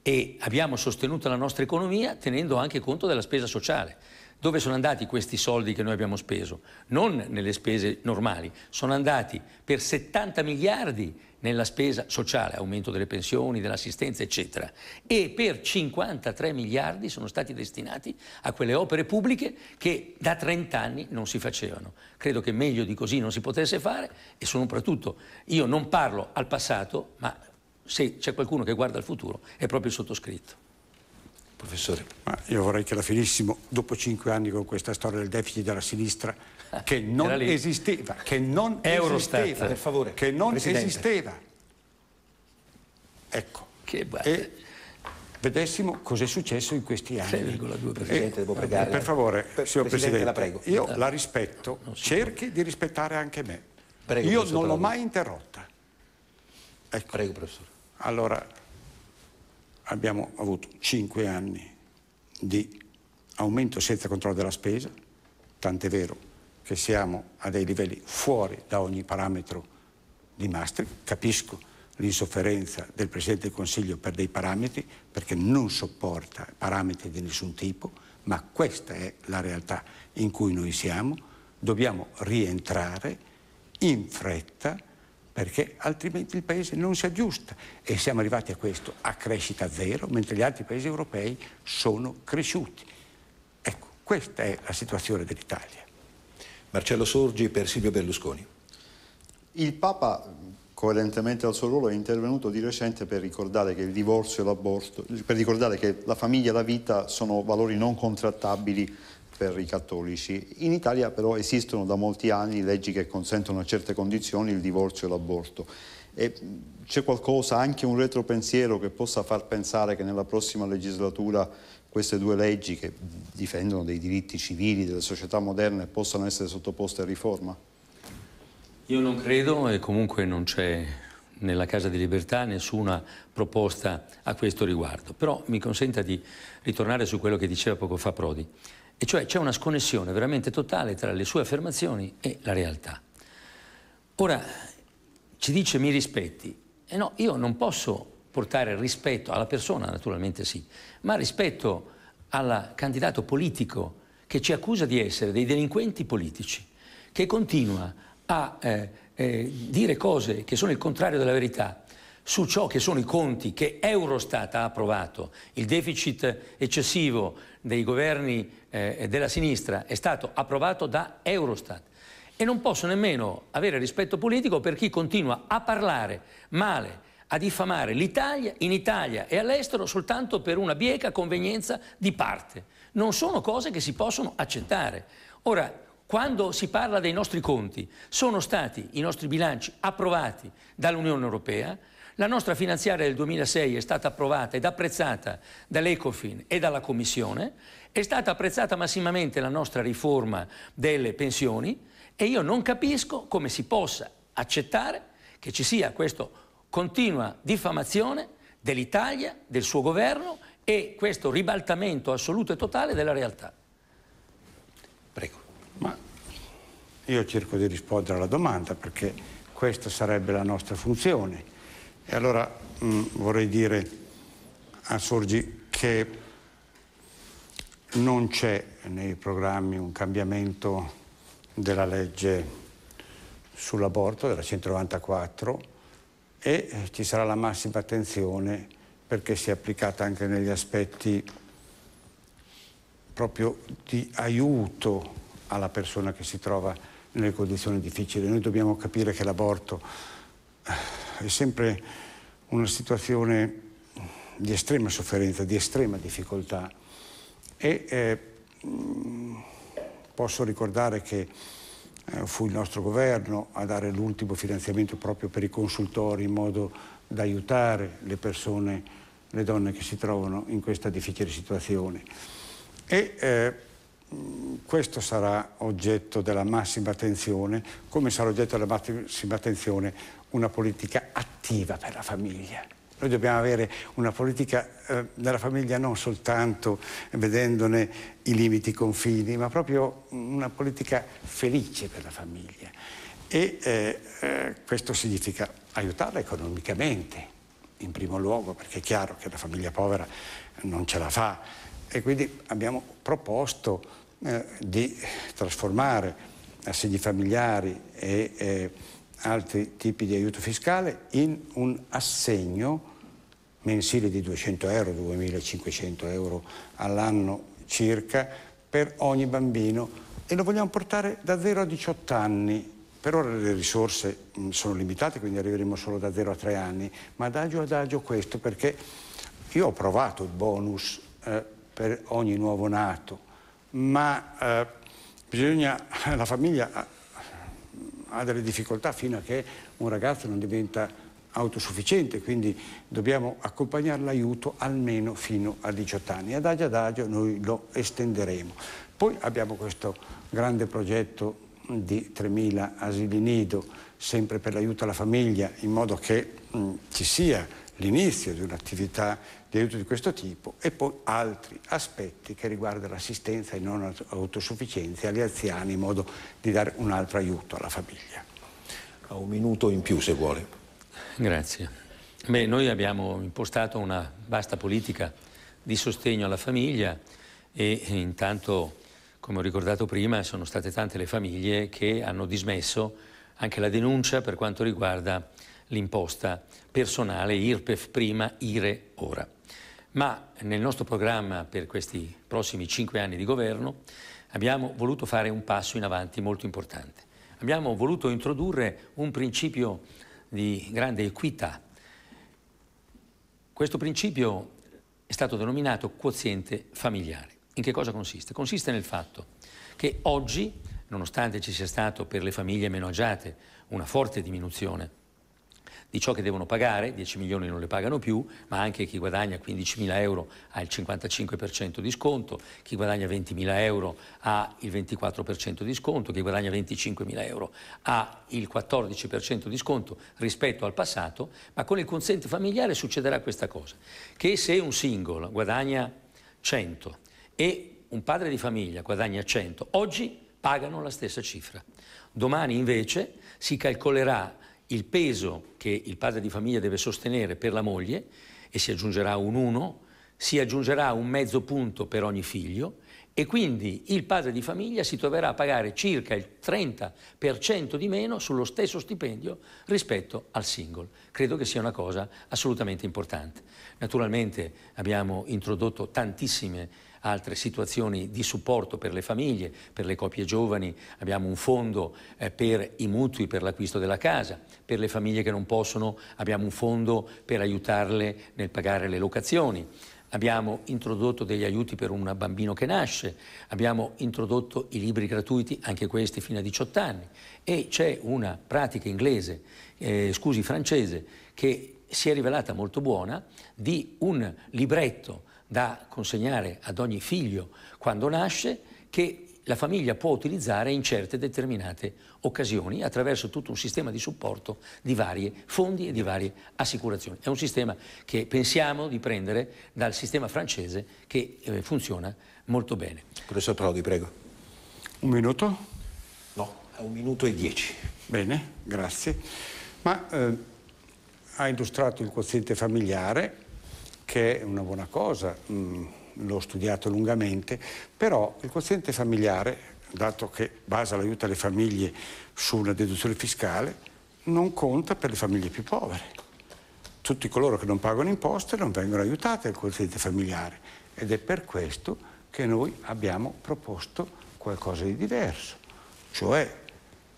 e abbiamo sostenuto la nostra economia tenendo anche conto della spesa sociale. Dove sono andati questi soldi che noi abbiamo speso? Non nelle spese normali, sono andati per 70 miliardi nella spesa sociale, aumento delle pensioni, dell'assistenza, eccetera, e per 53 miliardi sono stati destinati a quelle opere pubbliche che da 30 anni non si facevano. Credo che meglio di così non si potesse fare e soprattutto io non parlo al passato, ma se c'è qualcuno che guarda al futuro, è proprio il sottoscritto. Professore. Ma io vorrei che la finissimo dopo cinque anni con questa storia del deficit della sinistra che non esisteva, che non Eurostat, esisteva, per favore, che non Presidente. esisteva. Ecco. Che e vedessimo cos'è successo in questi anni. 6,2 Presidente, devo pregare. Per favore, per, signor Presidente, Presidente, la prego. io ah. la rispetto, no, cerchi di rispettare anche me. Prego, io non l'ho mai interrotta. Ecco. Prego, professore. Allora abbiamo avuto cinque anni di aumento senza controllo della spesa, tant'è vero che siamo a dei livelli fuori da ogni parametro di Maastricht, capisco l'insofferenza del Presidente del Consiglio per dei parametri, perché non sopporta parametri di nessun tipo, ma questa è la realtà in cui noi siamo, dobbiamo rientrare in fretta perché altrimenti il Paese non si aggiusta e siamo arrivati a questo, a crescita zero, mentre gli altri Paesi europei sono cresciuti. Ecco, questa è la situazione dell'Italia. Marcello Sorgi per Silvio Berlusconi. Il Papa, coerentemente al suo ruolo, è intervenuto di recente per ricordare che il divorzio e l'aborto, per ricordare che la famiglia e la vita sono valori non contrattabili per i cattolici. In Italia però esistono da molti anni leggi che consentono a certe condizioni il divorzio e l'aborto. c'è qualcosa, anche un retropensiero che possa far pensare che nella prossima legislatura queste due leggi che difendono dei diritti civili delle società moderne possano essere sottoposte a riforma? Io non credo e comunque non c'è nella Casa di Libertà nessuna proposta a questo riguardo. Però mi consenta di ritornare su quello che diceva poco fa Prodi. E cioè c'è una sconnessione veramente totale tra le sue affermazioni e la realtà. Ora, ci dice mi rispetti. E eh no, io non posso portare rispetto alla persona, naturalmente sì, ma rispetto al candidato politico che ci accusa di essere dei delinquenti politici, che continua a eh, eh, dire cose che sono il contrario della verità su ciò che sono i conti che Eurostat ha approvato, il deficit eccessivo dei governi eh, della sinistra è stato approvato da Eurostat e non posso nemmeno avere rispetto politico per chi continua a parlare male, a diffamare l'Italia in Italia e all'estero soltanto per una bieca convenienza di parte. Non sono cose che si possono accettare. Ora, quando si parla dei nostri conti, sono stati i nostri bilanci approvati dall'Unione Europea, la nostra finanziaria del 2006 è stata approvata ed apprezzata dall'Ecofin e dalla Commissione, è stata apprezzata massimamente la nostra riforma delle pensioni e io non capisco come si possa accettare che ci sia questa continua diffamazione dell'Italia, del suo governo e questo ribaltamento assoluto e totale della realtà. Prego. Ma io cerco di rispondere alla domanda perché questa sarebbe la nostra funzione e allora mh, mm, vorrei dire a Sorgi che non c'è nei programmi un cambiamento della legge sull'aborto della 194 e ci sarà la massima attenzione perché sia applicata anche negli aspetti proprio di aiuto alla persona che si trova nelle condizioni difficili. Noi dobbiamo capire che l'aborto eh, è sempre una situazione di estrema sofferenza, di estrema difficoltà e eh, mm, posso ricordare che eh, fu il nostro governo a dare l'ultimo finanziamento proprio per i consultori in modo da aiutare le persone, le donne che si trovano in questa difficile situazione. E, eh, Mm, questo sarà oggetto della massima attenzione, come sarà oggetto della massima attenzione una politica attiva per la famiglia. Noi dobbiamo avere una politica eh, della famiglia non soltanto vedendone i limiti, i confini, ma proprio una politica felice per la famiglia. E eh, eh, questo significa aiutarla economicamente, in primo luogo, perché è chiaro che la famiglia povera non ce la fa. E quindi abbiamo proposto eh, di trasformare assegni familiari e eh, altri tipi di aiuto fiscale in un assegno mensile di 200 euro, 2500 euro all'anno circa per ogni bambino e lo vogliamo portare da 0 a 18 anni. Per ora le risorse mm, sono limitate, quindi arriveremo solo da 0 a 3 anni, ma adagio adagio questo perché io ho provato il bonus eh, per ogni nuovo nato ma eh, bisogna, la famiglia ha, ha delle difficoltà fino a che un ragazzo non diventa autosufficiente, quindi dobbiamo accompagnare l'aiuto almeno fino a 18 anni. Adagio adagio noi lo estenderemo. Poi abbiamo questo grande progetto di 3.000 asili nido, sempre per l'aiuto alla famiglia, in modo che mh, mm, ci sia l'inizio di un'attività di aiuto di questo tipo e poi altri aspetti che riguardano l'assistenza e non autosufficienza agli anziani in modo di dare un altro aiuto alla famiglia. A un minuto in più se vuole. Grazie. Beh, noi abbiamo impostato una vasta politica di sostegno alla famiglia e intanto, come ho ricordato prima, sono state tante le famiglie che hanno dismesso anche la denuncia per quanto riguarda l'imposta personale IRPEF prima, IRE ora. Ma nel nostro programma per questi prossimi cinque anni di governo abbiamo voluto fare un passo in avanti molto importante. Abbiamo voluto introdurre un principio di grande equità. Questo principio è stato denominato quoziente familiare. In che cosa consiste? Consiste nel fatto che oggi, nonostante ci sia stato per le famiglie meno agiate una forte diminuzione di ciò che devono pagare, 10 milioni non le pagano più, ma anche chi guadagna 15 mila euro ha il 55% di sconto, chi guadagna 20 mila euro ha il 24% di sconto, chi guadagna 25 mila euro ha il 14% di sconto rispetto al passato, ma con il consente familiare succederà questa cosa, che se un single guadagna 100 e un padre di famiglia guadagna 100, oggi pagano la stessa cifra. Domani invece si calcolerà il peso che il padre di famiglia deve sostenere per la moglie e si aggiungerà un 1, si aggiungerà un mezzo punto per ogni figlio e quindi il padre di famiglia si troverà a pagare circa il 30% di meno sullo stesso stipendio rispetto al single. Credo che sia una cosa assolutamente importante. Naturalmente abbiamo introdotto tantissime altre situazioni di supporto per le famiglie, per le coppie giovani, abbiamo un fondo eh, per i mutui per l'acquisto della casa, per le famiglie che non possono abbiamo un fondo per aiutarle nel pagare le locazioni. Abbiamo introdotto degli aiuti per un bambino che nasce, abbiamo introdotto i libri gratuiti, anche questi fino a 18 anni, e c'è una pratica inglese, eh, scusi, francese, che si è rivelata molto buona di un libretto da consegnare ad ogni figlio quando nasce che la famiglia può utilizzare in certe determinate occasioni attraverso tutto un sistema di supporto di varie fondi e di varie assicurazioni. È un sistema che pensiamo di prendere dal sistema francese che eh, funziona molto bene. Professor Prodi, prego. Un minuto? No, a un minuto e dieci. Bene, grazie. Ma eh, ha illustrato il quoziente familiare, che è una buona cosa, mm, l'ho studiato lungamente, però il quoziente familiare, dato che basa l'aiuto alle famiglie sulla deduzione fiscale, non conta per le famiglie più povere. Tutti coloro che non pagano imposte non vengono aiutati dal quoziente familiare ed è per questo che noi abbiamo proposto qualcosa di diverso, cioè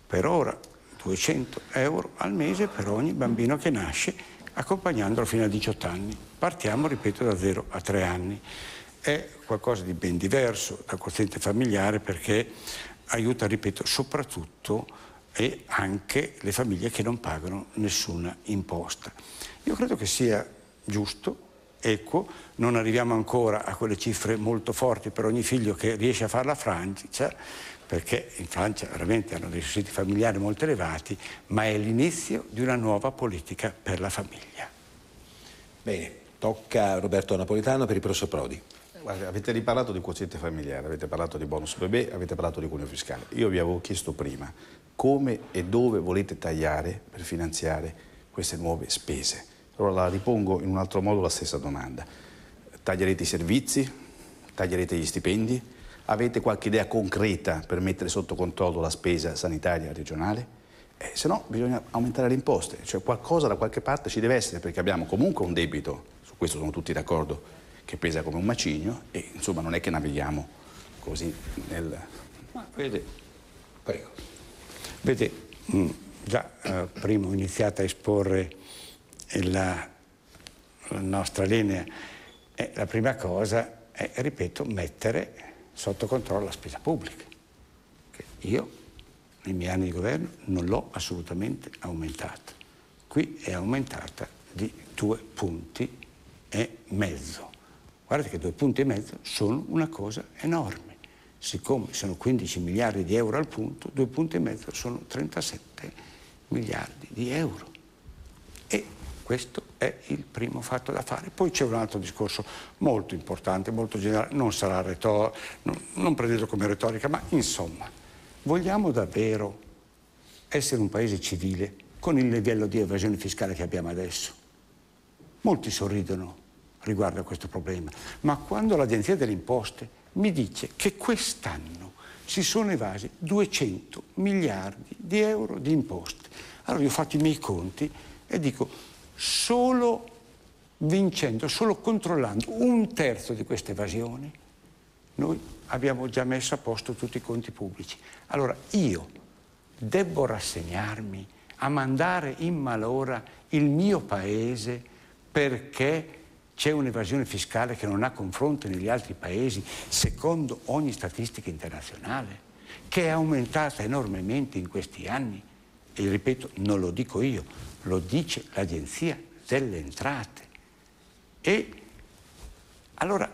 per ora 200 euro al mese per ogni bambino che nasce accompagnandolo fino a 18 anni. Partiamo, ripeto, da zero a tre anni. È qualcosa di ben diverso dal quoziente familiare perché aiuta, ripeto, soprattutto e anche le famiglie che non pagano nessuna imposta. Io credo che sia giusto, equo, non arriviamo ancora a quelle cifre molto forti per ogni figlio che riesce a fare la Francia, perché in Francia veramente hanno dei sussidi familiari molto elevati, ma è l'inizio di una nuova politica per la famiglia. Bene, Tocca a Roberto Napolitano per il professor Prodi. Guarda, avete riparlato di quoziente familiare, avete parlato di bonus bebè, avete parlato di cuneo fiscale. Io vi avevo chiesto prima come e dove volete tagliare per finanziare queste nuove spese. Allora la ripongo in un altro modo la stessa domanda. Taglierete i servizi? Taglierete gli stipendi? Avete qualche idea concreta per mettere sotto controllo la spesa sanitaria regionale? Eh, se no bisogna aumentare le imposte, cioè qualcosa da qualche parte ci deve essere perché abbiamo comunque un debito questo sono tutti d'accordo che pesa come un macigno e insomma non è che navighiamo così nel... Ma vede, prego. Vede, mm, già eh, prima ho iniziato a esporre la, la nostra linea e la prima cosa è, ripeto, mettere sotto controllo la spesa pubblica. io, nei miei anni di governo, non l'ho assolutamente aumentata. Qui è aumentata di due punti e mezzo. Guardate che due punti e mezzo sono una cosa enorme. Siccome sono 15 miliardi di euro al punto, due punti e mezzo sono 37 miliardi di euro. E questo è il primo fatto da fare. Poi c'è un altro discorso molto importante, molto generale, non sarà retorica, non, non prendetelo come retorica, ma insomma, vogliamo davvero essere un paese civile con il livello di evasione fiscale che abbiamo adesso? Molti sorridono riguardo a questo problema, ma quando l'Agenzia delle Imposte mi dice che quest'anno si sono evasi 200 miliardi di euro di imposte, allora io ho fatto i miei conti e dico solo vincendo, solo controllando un terzo di questa evasione, noi abbiamo già messo a posto tutti i conti pubblici. Allora io devo rassegnarmi a mandare in malora il mio paese perché c'è un'evasione fiscale che non ha confronto negli altri paesi, secondo ogni statistica internazionale, che è aumentata enormemente in questi anni. E ripeto, non lo dico io, lo dice l'Agenzia delle Entrate. E allora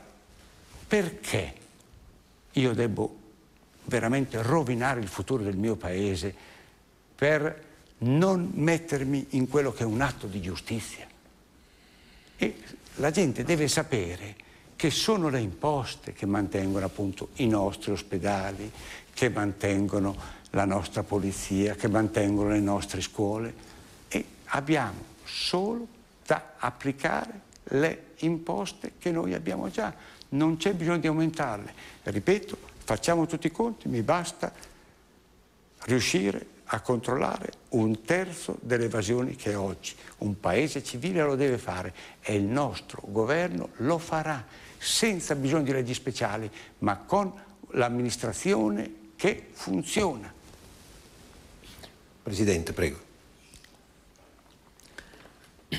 perché io devo veramente rovinare il futuro del mio paese per non mettermi in quello che è un atto di giustizia? E la gente deve sapere che sono le imposte che mantengono appunto i nostri ospedali, che mantengono la nostra polizia, che mantengono le nostre scuole e abbiamo solo da applicare le imposte che noi abbiamo già, non c'è bisogno di aumentarle. Ripeto, facciamo tutti i conti, mi basta riuscire a controllare un terzo delle evasioni che oggi. Un paese civile lo deve fare e il nostro governo lo farà senza bisogno di leggi speciali, ma con l'amministrazione che funziona. Presidente, prego.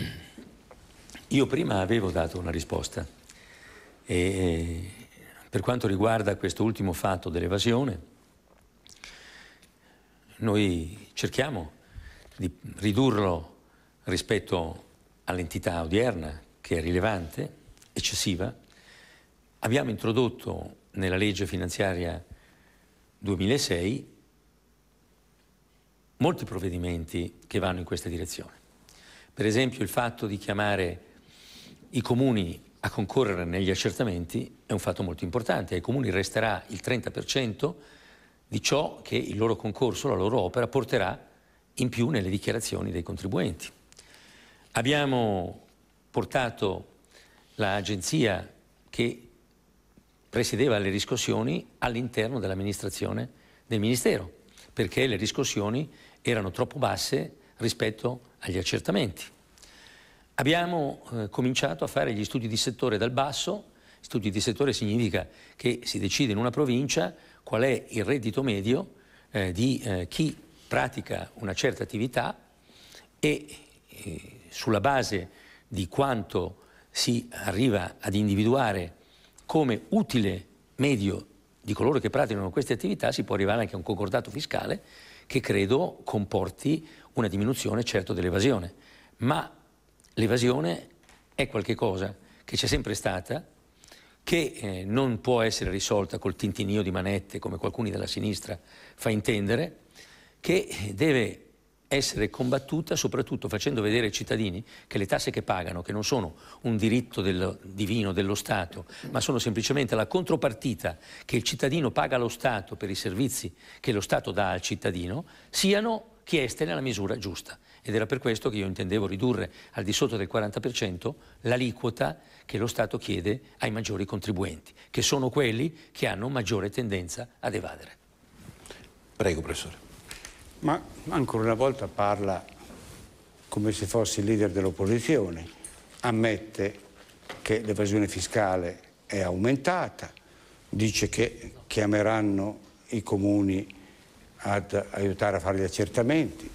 Io prima avevo dato una risposta e eh, per quanto riguarda questo ultimo fatto dell'evasione, noi cerchiamo di ridurlo rispetto all'entità odierna, che è rilevante, eccessiva. Abbiamo introdotto nella legge finanziaria 2006 molti provvedimenti che vanno in questa direzione. Per esempio il fatto di chiamare i comuni a concorrere negli accertamenti è un fatto molto importante. Ai comuni resterà il 30% di ciò che il loro concorso, la loro opera porterà in più nelle dichiarazioni dei contribuenti. Abbiamo portato l'agenzia che presiedeva le riscossioni all'interno dell'amministrazione del Ministero, perché le riscossioni erano troppo basse rispetto agli accertamenti. Abbiamo eh, cominciato a fare gli studi di settore dal basso Studi di settore significa che si decide in una provincia qual è il reddito medio eh, di eh, chi pratica una certa attività e eh, sulla base di quanto si arriva ad individuare come utile medio di coloro che praticano queste attività si può arrivare anche a un concordato fiscale che credo comporti una diminuzione certo dell'evasione, ma l'evasione è qualcosa che c'è sempre stata che eh, non può essere risolta col tintinio di manette, come qualcuno della sinistra fa intendere, che eh, deve essere combattuta soprattutto facendo vedere ai cittadini che le tasse che pagano, che non sono un diritto del, divino dello Stato, ma sono semplicemente la contropartita che il cittadino paga allo Stato per i servizi che lo Stato dà al cittadino, siano chieste nella misura giusta ed era per questo che io intendevo ridurre al di sotto del 40% l'aliquota che lo Stato chiede ai maggiori contribuenti, che sono quelli che hanno maggiore tendenza ad evadere. Prego, professore. Ma ancora una volta parla come se fosse il leader dell'opposizione, ammette che l'evasione fiscale è aumentata, dice che chiameranno i comuni ad aiutare a fare gli accertamenti,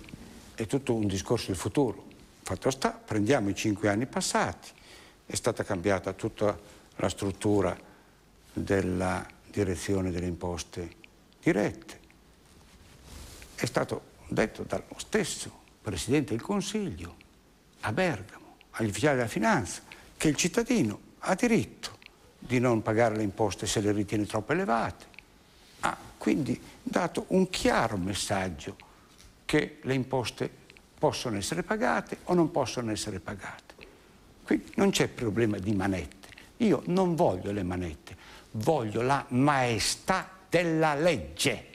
è tutto un discorso del futuro. Fatto sta, prendiamo i cinque anni passati, è stata cambiata tutta la struttura della direzione delle imposte dirette. È stato detto dallo stesso Presidente del Consiglio a Bergamo, agli ufficiali della finanza, che il cittadino ha diritto di non pagare le imposte se le ritiene troppo elevate. Ha ah, quindi dato un chiaro messaggio che le imposte possono essere pagate o non possono essere pagate. Qui non c'è problema di manette. Io non voglio le manette, voglio la maestà della legge.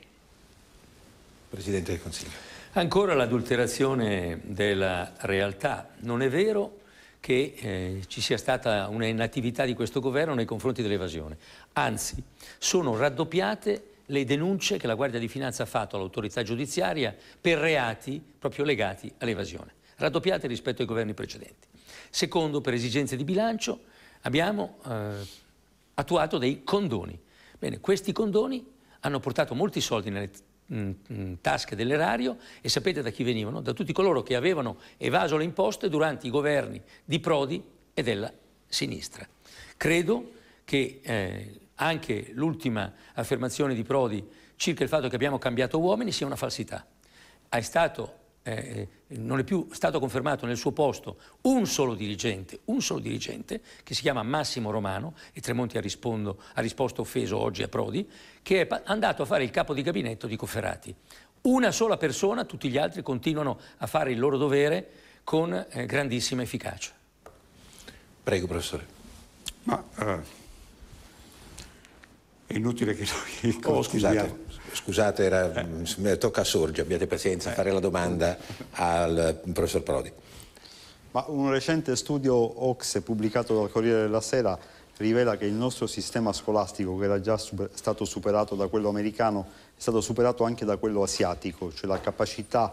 Presidente del Consiglio. Ancora l'adulterazione della realtà. Non è vero che eh, ci sia stata una inattività di questo governo nei confronti dell'evasione. Anzi, sono raddoppiate le denunce che la Guardia di Finanza ha fatto all'autorità giudiziaria per reati proprio legati all'evasione, raddoppiate rispetto ai governi precedenti. Secondo, per esigenze di bilancio, abbiamo eh, attuato dei condoni. Bene, questi condoni hanno portato molti soldi nelle mm, mm, tasche dell'erario e sapete da chi venivano? Da tutti coloro che avevano evaso le imposte durante i governi di Prodi e della sinistra. Credo che eh, anche l'ultima affermazione di Prodi circa il fatto che abbiamo cambiato uomini sia una falsità. È stato, eh, eh, non è più stato confermato nel suo posto un solo dirigente, un solo dirigente che si chiama Massimo Romano, e Tremonti ha, rispondo, ha risposto offeso oggi a Prodi, che è andato a fare il capo di gabinetto di Cofferati. Una sola persona, tutti gli altri continuano a fare il loro dovere con eh, grandissima efficacia. Prego, professore. Ma, uh... È inutile che noi... Oh, scusate, scusate era, eh. tocca a Sorge, abbiate pazienza, eh. fare la domanda al professor Prodi. Ma un recente studio OXE pubblicato dal Corriere della Sera rivela che il nostro sistema scolastico, che era già super, stato superato da quello americano, è stato superato anche da quello asiatico, cioè la capacità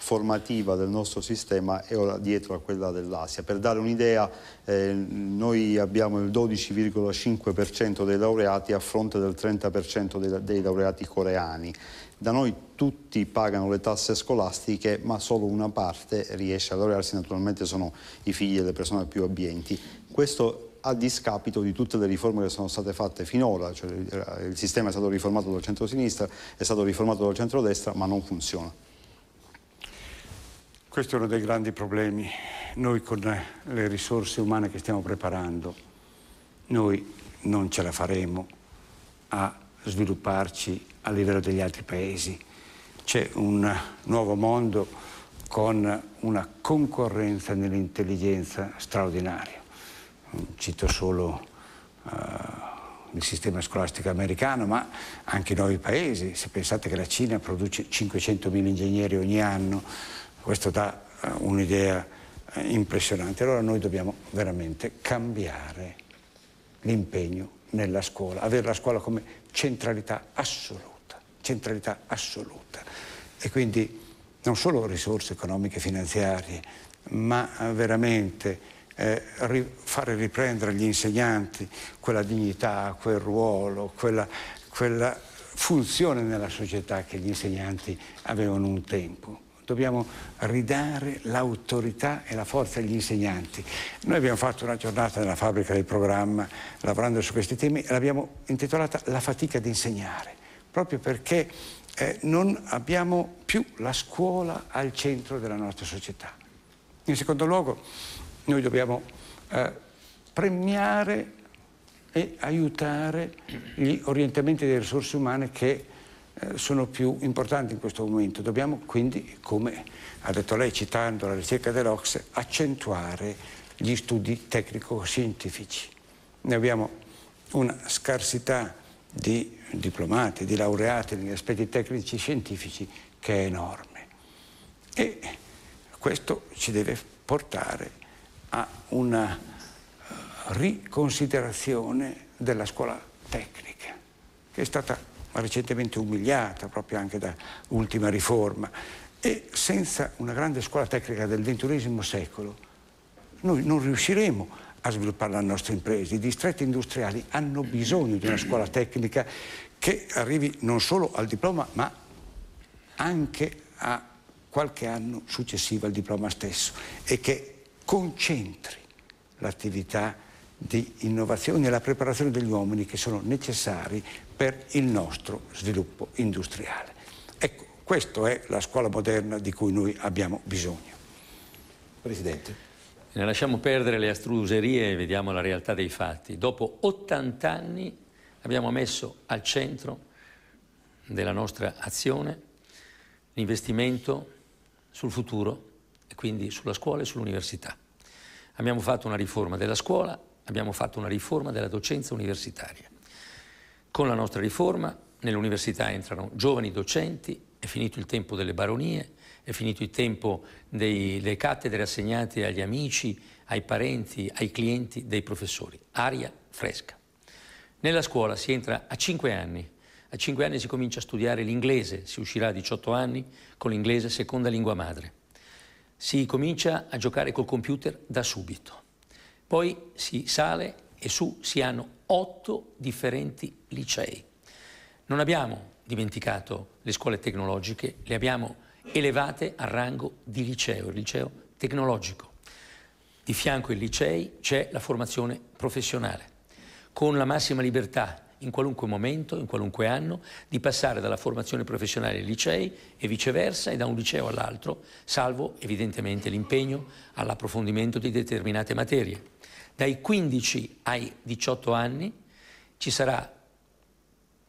formativa del nostro sistema è ora dietro a quella dell'Asia. Per dare un'idea, eh, noi abbiamo il 12,5% dei laureati a fronte del 30% dei, dei laureati coreani. Da noi tutti pagano le tasse scolastiche, ma solo una parte riesce a laurearsi, naturalmente sono i figli delle persone più abbienti. Questo a discapito di tutte le riforme che sono state fatte finora, cioè il sistema è stato riformato dal centro-sinistra, è stato riformato dal centro-destra, ma non funziona. Questo è uno dei grandi problemi. Noi con le risorse umane che stiamo preparando, noi non ce la faremo a svilupparci a livello degli altri paesi. C'è un nuovo mondo con una concorrenza nell'intelligenza straordinaria. Cito solo uh, il sistema scolastico americano, ma anche i nuovi paesi. Se pensate che la Cina produce 500.000 ingegneri ogni anno, questo dà eh, un'idea eh, impressionante. Allora noi dobbiamo veramente cambiare l'impegno nella scuola, avere la scuola come centralità assoluta, centralità assoluta. E quindi non solo risorse economiche e finanziarie, ma eh, veramente eh, fare riprendere agli insegnanti quella dignità, quel ruolo, quella, quella funzione nella società che gli insegnanti avevano un tempo dobbiamo ridare l'autorità e la forza agli insegnanti. Noi abbiamo fatto una giornata nella fabbrica del programma lavorando su questi temi e l'abbiamo intitolata La fatica di insegnare, proprio perché eh, non abbiamo più la scuola al centro della nostra società. In secondo luogo, noi dobbiamo eh, premiare e aiutare gli orientamenti delle risorse umane che eh, sono più importanti in questo momento. Dobbiamo quindi, come ha detto lei citando la ricerca dell'Ox, accentuare gli studi tecnico-scientifici. Ne abbiamo una scarsità di diplomati, di laureati negli aspetti tecnici e scientifici che è enorme. E questo ci deve portare a una eh, riconsiderazione della scuola tecnica, che è stata recentemente umiliata proprio anche da ultima riforma. E senza una grande scuola tecnica del XXI secolo noi non riusciremo a sviluppare le nostre imprese. I distretti industriali hanno bisogno di una scuola tecnica che arrivi non solo al diploma ma anche a qualche anno successivo al diploma stesso e che concentri l'attività di innovazione e la preparazione degli uomini che sono necessari per il nostro sviluppo industriale. Ecco, questa è la scuola moderna di cui noi abbiamo bisogno. Presidente. Ne lasciamo perdere le astruserie e vediamo la realtà dei fatti. Dopo 80 anni abbiamo messo al centro della nostra azione l'investimento sul futuro e quindi sulla scuola e sull'università. Abbiamo fatto una riforma della scuola, abbiamo fatto una riforma della docenza universitaria. Con la nostra riforma nell'università entrano giovani docenti, è finito il tempo delle baronie, è finito il tempo delle cattedre assegnate agli amici, ai parenti, ai clienti dei professori. Aria fresca. Nella scuola si entra a 5 anni. A 5 anni si comincia a studiare l'inglese, si uscirà a 18 anni con l'inglese seconda lingua madre. Si comincia a giocare col computer da subito. Poi si sale e su si hanno otto differenti licei. Non abbiamo dimenticato le scuole tecnologiche, le abbiamo elevate al rango di liceo, il liceo tecnologico. Di fianco ai licei c'è la formazione professionale, con la massima libertà in qualunque momento, in qualunque anno, di passare dalla formazione professionale ai licei e viceversa e da un liceo all'altro, salvo evidentemente l'impegno all'approfondimento di determinate materie dai 15 ai 18 anni ci sarà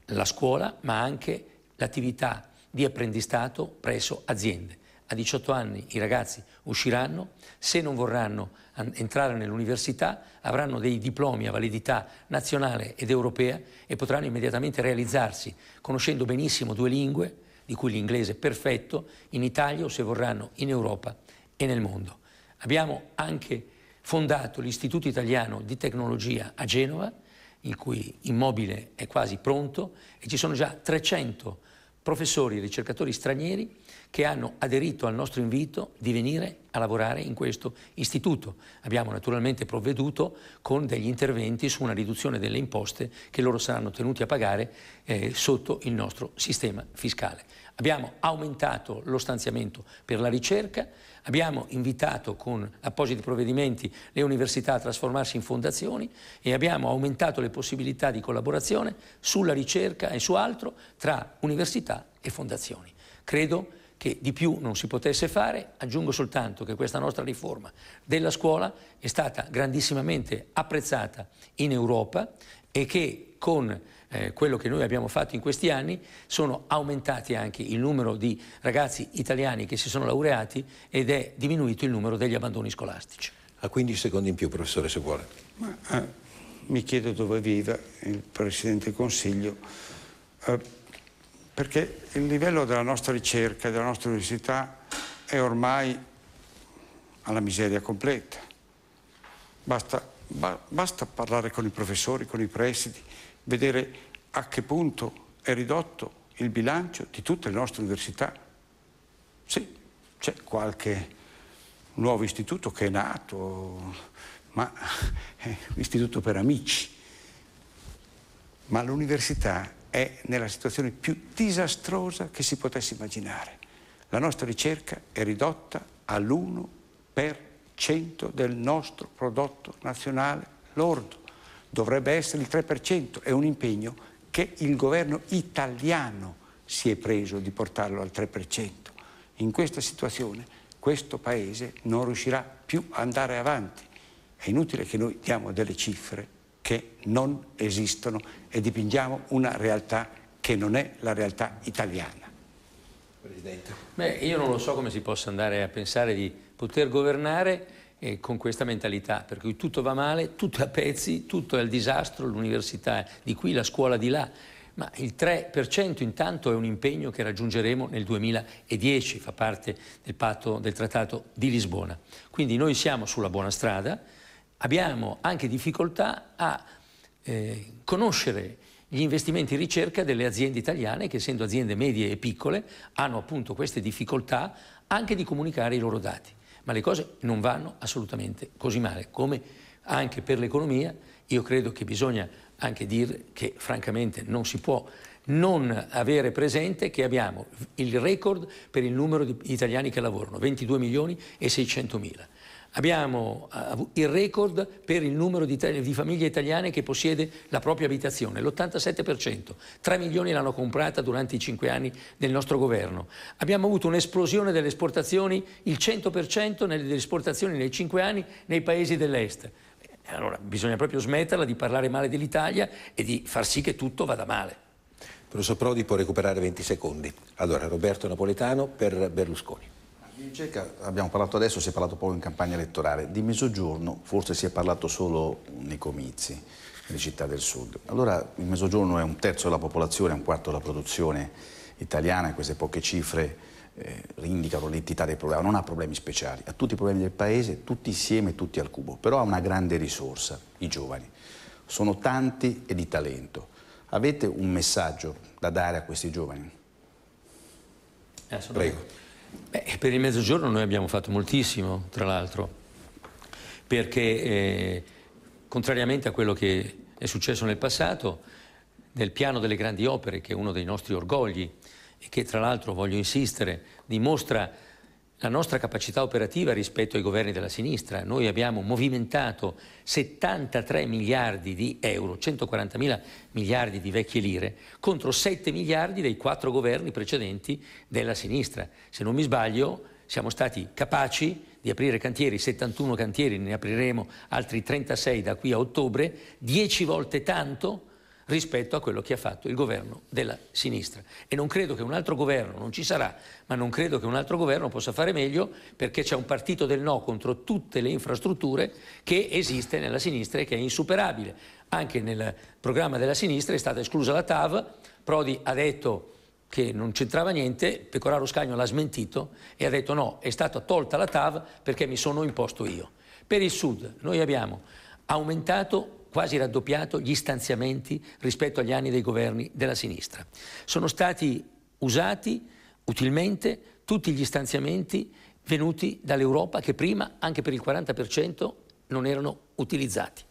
la scuola ma anche l'attività di apprendistato presso aziende. A 18 anni i ragazzi usciranno, se non vorranno entrare nell'università avranno dei diplomi a validità nazionale ed europea e potranno immediatamente realizzarsi conoscendo benissimo due lingue, di cui l'inglese perfetto, in Italia o se vorranno in Europa e nel mondo. Abbiamo anche fondato l'Istituto Italiano di Tecnologia a Genova, il cui immobile è quasi pronto e ci sono già 300 professori e ricercatori stranieri che hanno aderito al nostro invito di venire a lavorare in questo istituto. Abbiamo naturalmente provveduto con degli interventi su una riduzione delle imposte che loro saranno tenuti a pagare eh, sotto il nostro sistema fiscale. Abbiamo aumentato lo stanziamento per la ricerca, Abbiamo invitato con appositi provvedimenti le università a trasformarsi in fondazioni e abbiamo aumentato le possibilità di collaborazione sulla ricerca e su altro tra università e fondazioni. Credo che di più non si potesse fare, aggiungo soltanto che questa nostra riforma della scuola è stata grandissimamente apprezzata in Europa e che con eh, quello che noi abbiamo fatto in questi anni, sono aumentati anche il numero di ragazzi italiani che si sono laureati ed è diminuito il numero degli abbandoni scolastici. A 15 secondi in più, professore, se vuole. Ma, eh, mi chiedo dove viva il Presidente del Consiglio, eh, perché il livello della nostra ricerca, della nostra università è ormai alla miseria completa. Basta, ba, basta parlare con i professori, con i presidi, vedere a che punto è ridotto il bilancio di tutte le nostre università. Sì, c'è qualche nuovo istituto che è nato, ma è un istituto per amici. Ma l'università è nella situazione più disastrosa che si potesse immaginare. La nostra ricerca è ridotta all'1% del nostro prodotto nazionale lordo dovrebbe essere il 3%, è un impegno che il governo italiano si è preso di portarlo al 3%. In questa situazione questo Paese non riuscirà più ad andare avanti. È inutile che noi diamo delle cifre che non esistono e dipingiamo una realtà che non è la realtà italiana. Presidente. Beh, io non lo so come si possa andare a pensare di poter governare eh, con questa mentalità, per cui tutto va male, tutto è a pezzi, tutto è al disastro, l'università di qui, la scuola di là. Ma il 3% intanto è un impegno che raggiungeremo nel 2010, fa parte del, patto, del Trattato di Lisbona. Quindi noi siamo sulla buona strada, abbiamo anche difficoltà a eh, conoscere gli investimenti in ricerca delle aziende italiane che essendo aziende medie e piccole hanno appunto queste difficoltà anche di comunicare i loro dati ma le cose non vanno assolutamente così male, come anche per l'economia io credo che bisogna anche dire che francamente non si può non avere presente che abbiamo il record per il numero di italiani che lavorano, 22 milioni e 600 mila. Abbiamo eh, il record per il numero di, di famiglie italiane che possiede la propria abitazione, l'87%. 3 milioni l'hanno comprata durante i 5 anni del nostro governo. Abbiamo avuto un'esplosione delle esportazioni, il 100% delle esportazioni nei 5 anni nei paesi dell'est. Allora bisogna proprio smetterla di parlare male dell'Italia e di far sì che tutto vada male. Professor Prodi può recuperare 20 secondi. Allora, Roberto Napoletano per Berlusconi. In abbiamo parlato adesso, si è parlato poco in campagna elettorale, di mezzogiorno forse si è parlato solo nei comizi, nelle città del sud. Allora il mezzogiorno è un terzo della popolazione, un quarto della produzione italiana e queste poche cifre eh, indicano l'entità del problema, non ha problemi speciali, ha tutti i problemi del paese, tutti insieme, tutti al cubo, però ha una grande risorsa, i giovani. Sono tanti e di talento. Avete un messaggio da dare a questi giovani? Eh, Prego. Beh, per il mezzogiorno noi abbiamo fatto moltissimo, tra l'altro, perché eh, contrariamente a quello che è successo nel passato, nel piano delle grandi opere, che è uno dei nostri orgogli e che tra l'altro, voglio insistere, dimostra la nostra capacità operativa rispetto ai governi della sinistra. Noi abbiamo movimentato 73 miliardi di euro, 140 mila miliardi di vecchie lire, contro 7 miliardi dei quattro governi precedenti della sinistra. Se non mi sbaglio, siamo stati capaci di aprire cantieri, 71 cantieri, ne apriremo altri 36 da qui a ottobre, 10 volte tanto rispetto a quello che ha fatto il governo della sinistra. E non credo che un altro governo, non ci sarà, ma non credo che un altro governo possa fare meglio perché c'è un partito del no contro tutte le infrastrutture che esiste nella sinistra e che è insuperabile. Anche nel programma della sinistra è stata esclusa la TAV, Prodi ha detto che non c'entrava niente, Pecoraro Scagno l'ha smentito e ha detto no, è stata tolta la TAV perché mi sono imposto io. Per il Sud noi abbiamo aumentato quasi raddoppiato gli stanziamenti rispetto agli anni dei governi della sinistra. Sono stati usati utilmente tutti gli stanziamenti venuti dall'Europa che prima, anche per il 40%, non erano utilizzati.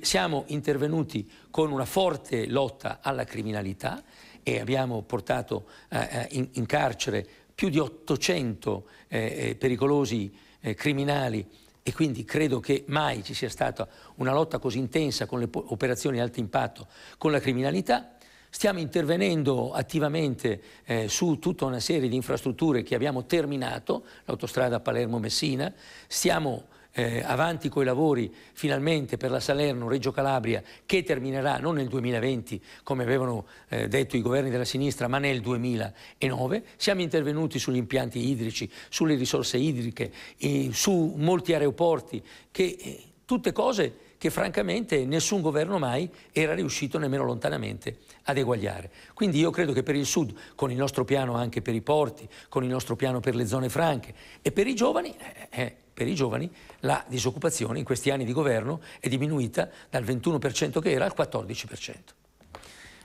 Siamo intervenuti con una forte lotta alla criminalità e abbiamo portato eh, eh, in carcere più di 800 eh, pericolosi criminali e quindi credo che mai ci sia stata una lotta così intensa con le operazioni di alto impatto con la criminalità. Stiamo intervenendo attivamente eh, su tutta una serie di infrastrutture che abbiamo terminato, l'autostrada Palermo-Messina, stiamo eh, avanti coi lavori finalmente per la Salerno, Reggio Calabria, che terminerà non nel 2020 come avevano eh, detto i governi della sinistra, ma nel 2009. Siamo intervenuti sugli impianti idrici, sulle risorse idriche, eh, su molti aeroporti, che, eh, tutte cose che francamente nessun governo mai era riuscito nemmeno lontanamente ad eguagliare. Quindi io credo che per il Sud, con il nostro piano anche per i porti, con il nostro piano per le zone franche e per i giovani, eh, eh per i giovani la disoccupazione in questi anni di governo è diminuita dal 21% che era al 14%.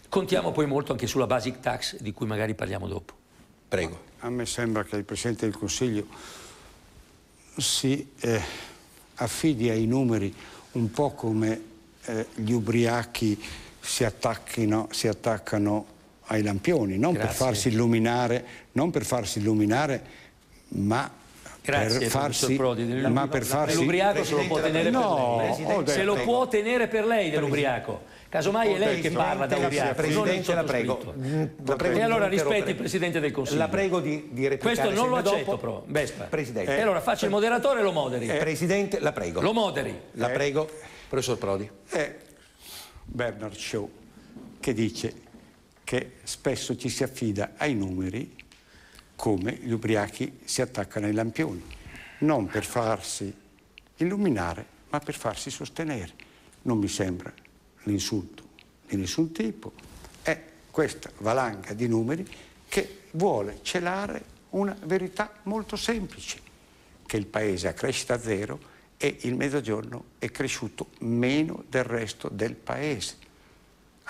Contiamo poi molto anche sulla basic tax di cui magari parliamo dopo. Prego. A me sembra che il Presidente del Consiglio si eh, affidi ai numeri un po' come eh, gli ubriachi si, si attaccano ai lampioni, non Grazie. per farsi illuminare, non per farsi illuminare ma Grazie, per farsi, Prodi, ma per farsi... L'ubriaco se lo può tenere no, per lei, se lo può tenere per lei dell'ubriaco. Casomai è lei che parla da ubriaco, Presidente, la prego. La prego e allora rispetti il Presidente del Consiglio. La prego di, di replicare. Questo non lo accetto, dopo. Vespa. Presidente. E allora faccia il moderatore e lo moderi. Eh, presidente, la prego. Lo moderi. La eh. prego, Professor Prodi. È eh, Bernard Shaw che dice che spesso ci si affida ai numeri come gli ubriachi si attaccano ai lampioni, non per farsi illuminare, ma per farsi sostenere. Non mi sembra l'insulto di nessun tipo, è questa valanga di numeri che vuole celare una verità molto semplice, che il paese ha crescita zero e il Mezzogiorno è cresciuto meno del resto del paese.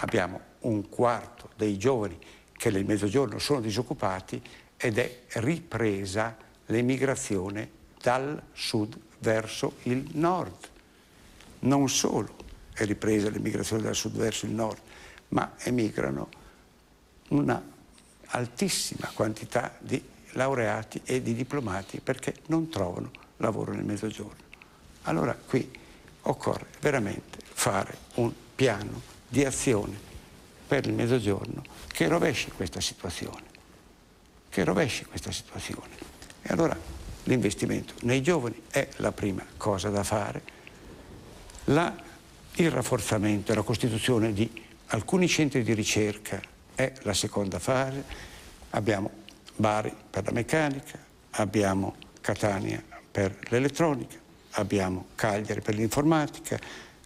Abbiamo un quarto dei giovani che nel Mezzogiorno sono disoccupati ed è ripresa l'emigrazione dal sud verso il nord. Non solo è ripresa l'emigrazione dal sud verso il nord, ma emigrano una altissima quantità di laureati e di diplomati perché non trovano lavoro nel mezzogiorno. Allora qui occorre veramente fare un piano di azione per il mezzogiorno che rovesci questa situazione che rovesci questa situazione. E allora l'investimento nei giovani è la prima cosa da fare, la, il rafforzamento e la costituzione di alcuni centri di ricerca è la seconda fase, abbiamo Bari per la meccanica, abbiamo Catania per l'elettronica, abbiamo Cagliari per l'informatica,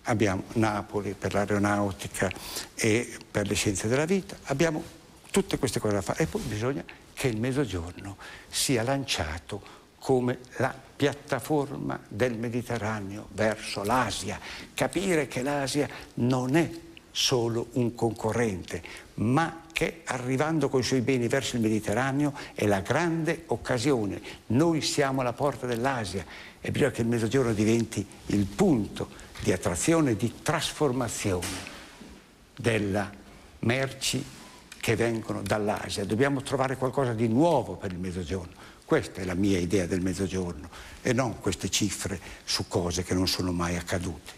abbiamo Napoli per l'aeronautica e per le scienze della vita, abbiamo tutte queste cose da fare e poi bisogna che il Mezzogiorno sia lanciato come la piattaforma del Mediterraneo verso l'Asia, capire che l'Asia non è solo un concorrente, ma che arrivando con i suoi beni verso il Mediterraneo è la grande occasione. Noi siamo la porta dell'Asia e bisogna che il Mezzogiorno diventi il punto di attrazione, di trasformazione della merci che vengono dall'Asia, dobbiamo trovare qualcosa di nuovo per il Mezzogiorno. Questa è la mia idea del Mezzogiorno e non queste cifre su cose che non sono mai accadute.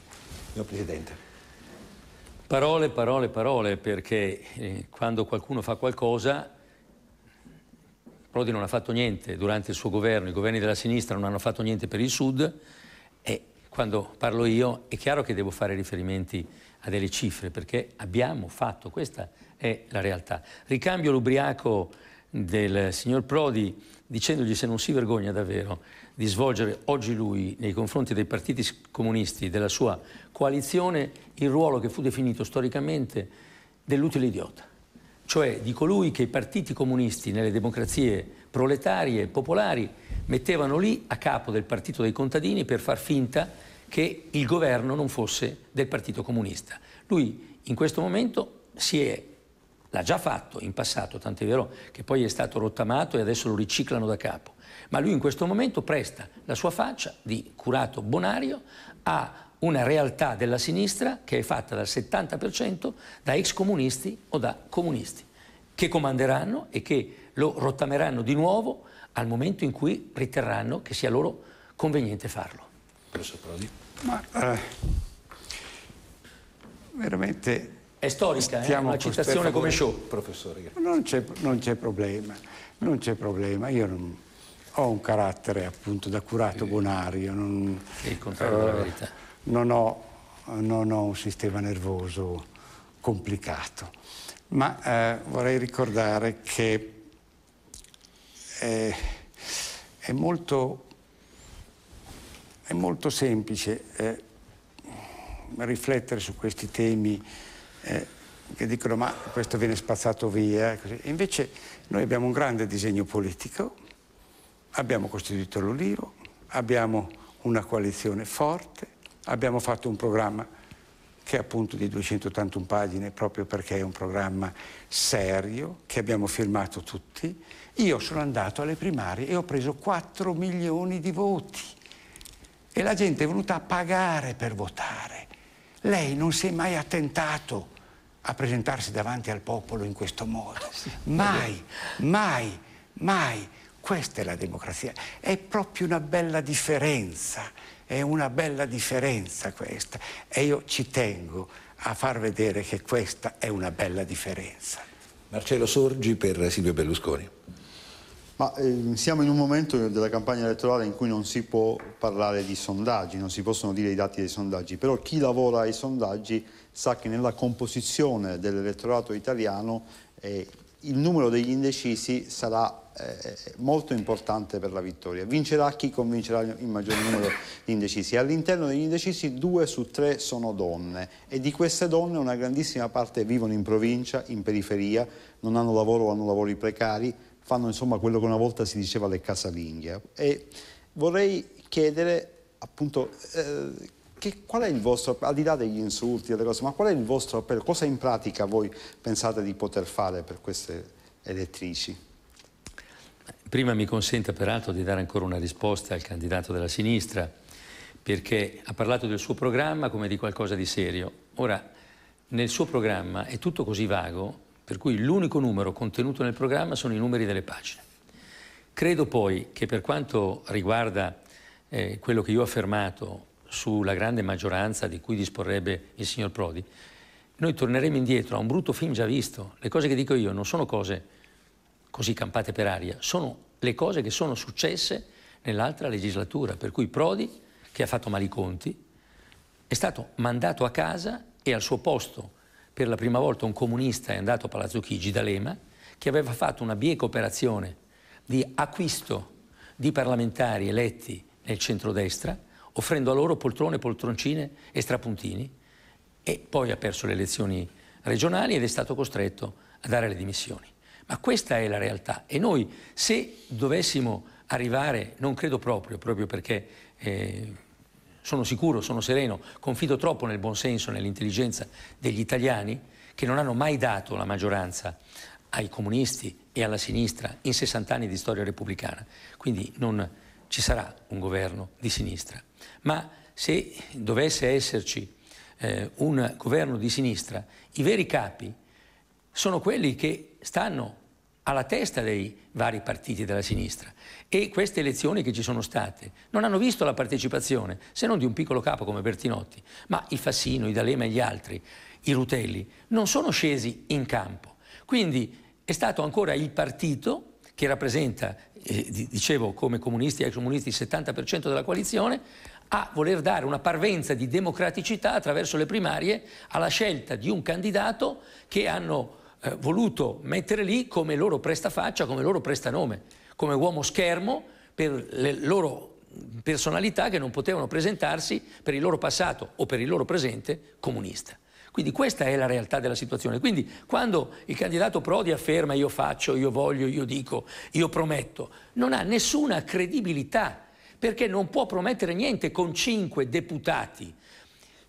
Signor Presidente. Parole, parole, parole, perché eh, quando qualcuno fa qualcosa Prodi non ha fatto niente durante il suo governo, i governi della sinistra non hanno fatto niente per il Sud e quando parlo io è chiaro che devo fare riferimenti a delle cifre perché abbiamo fatto, questa è la realtà. Ricambio l'ubriaco del signor Prodi dicendogli se non si vergogna davvero di svolgere oggi lui nei confronti dei partiti comunisti, della sua coalizione, il ruolo che fu definito storicamente dell'utile idiota. Cioè di colui che i partiti comunisti nelle democrazie proletarie e popolari mettevano lì a capo del partito dei contadini per far finta che il governo non fosse del partito comunista. Lui in questo momento si è L'ha già fatto in passato, tant'è vero che poi è stato rottamato e adesso lo riciclano da capo. Ma lui in questo momento presta la sua faccia di curato bonario a una realtà della sinistra che è fatta dal 70% da ex comunisti o da comunisti, che comanderanno e che lo rottameranno di nuovo al momento in cui riterranno che sia loro conveniente farlo. Professor Prodi. Ma eh, veramente è storica, eh? una citazione come show. Professore. Non c'è problema, non c'è problema. Io non, ho un carattere appunto da curato eh. bonario. Non, il contrario della eh, verità. Non ho, non ho un sistema nervoso complicato. Ma eh, vorrei ricordare che è, eh, è, molto, è molto, semplice eh, riflettere su questi temi eh, che dicono ma questo viene spazzato via. Invece noi abbiamo un grande disegno politico, abbiamo costituito l'Ulivo, abbiamo una coalizione forte, abbiamo fatto un programma che è appunto di 281 pagine proprio perché è un programma serio che abbiamo firmato tutti. Io sono andato alle primarie e ho preso 4 milioni di voti e la gente è venuta a pagare per votare. Lei non si è mai attentato a presentarsi davanti al popolo in questo modo. Mai, mai, mai. Questa è la democrazia. È proprio una bella differenza, è una bella differenza questa. E io ci tengo a far vedere che questa è una bella differenza. Marcello Sorgi per Silvio Berlusconi. Ma eh, siamo in un momento della campagna elettorale in cui non si può parlare di sondaggi, non si possono dire i dati dei sondaggi, però chi lavora ai sondaggi sa che nella composizione dell'elettorato italiano eh, il numero degli indecisi sarà eh, molto importante per la vittoria. Vincerà chi convincerà il maggior numero di indecisi. All'interno degli indecisi due su tre sono donne e di queste donne una grandissima parte vivono in provincia, in periferia, non hanno lavoro o hanno lavori precari, fanno insomma quello che una volta si diceva le casalinghe. E vorrei chiedere appunto eh, che, qual è il vostro, al di là degli insulti delle cose, ma qual è il vostro appello? Cosa in pratica voi pensate di poter fare per queste elettrici? Prima mi consenta peraltro di dare ancora una risposta al candidato della sinistra, perché ha parlato del suo programma come di qualcosa di serio. Ora, nel suo programma è tutto così vago, per cui l'unico numero contenuto nel programma sono i numeri delle pagine. Credo poi che per quanto riguarda eh, quello che io ho affermato sulla grande maggioranza di cui disporrebbe il signor Prodi, noi torneremo indietro a un brutto film già visto. Le cose che dico io non sono cose così campate per aria, sono le cose che sono successe nell'altra legislatura, per cui Prodi, che ha fatto mali conti, è stato mandato a casa e al suo posto per la prima volta un comunista è andato a Palazzo Chigi, D'Alema, che aveva fatto una bieca operazione di acquisto di parlamentari eletti nel centrodestra offrendo a loro poltrone, poltroncine e strapuntini e poi ha perso le elezioni regionali ed è stato costretto a dare le dimissioni. Ma questa è la realtà e noi se dovessimo arrivare, non credo proprio, proprio perché eh, sono sicuro, sono sereno, confido troppo nel buon buonsenso, nell'intelligenza degli italiani che non hanno mai dato la maggioranza ai comunisti e alla sinistra in 60 anni di storia repubblicana. Quindi non ci sarà un governo di sinistra ma se dovesse esserci eh, un governo di sinistra, i veri capi sono quelli che stanno alla testa dei vari partiti della sinistra e queste elezioni che ci sono state non hanno visto la partecipazione se non di un piccolo capo come Bertinotti, ma i Fassino, i D'Alema e gli altri, i Rutelli, non sono scesi in campo. Quindi è stato ancora il partito che rappresenta eh, dicevo come comunisti e ex comunisti il 70% della coalizione, a voler dare una parvenza di democraticità attraverso le primarie alla scelta di un candidato che hanno eh, voluto mettere lì come loro prestafaccia, come loro prestanome, come uomo schermo per le loro personalità che non potevano presentarsi per il loro passato o per il loro presente comunista. Quindi questa è la realtà della situazione. Quindi quando il candidato Prodi afferma io faccio, io voglio, io dico, io prometto, non ha nessuna credibilità perché non può promettere niente con cinque deputati.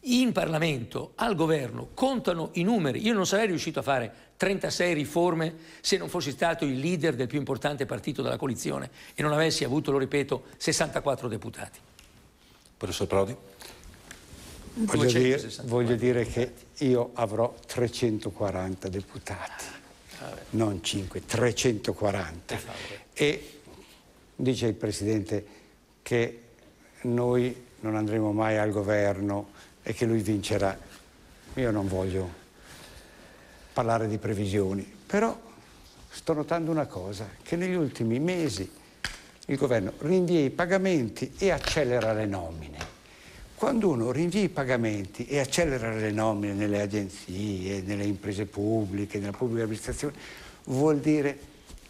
In Parlamento, al governo, contano i numeri. Io non sarei riuscito a fare 36 riforme se non fossi stato il leader del più importante partito della coalizione e non avessi avuto, lo ripeto, 64 deputati. Professor Prodi? Voglio dire, voglio dire, che io avrò 340 deputati, ah, non 5, 340. E dice il Presidente che noi non andremo mai al governo e che lui vincerà. Io non voglio parlare di previsioni, però sto notando una cosa, che negli ultimi mesi il governo rinvia i pagamenti e accelera le nomine. Quando uno rinvia i pagamenti e accelera le nomine nelle agenzie, nelle imprese pubbliche, nella pubblica amministrazione, vuol dire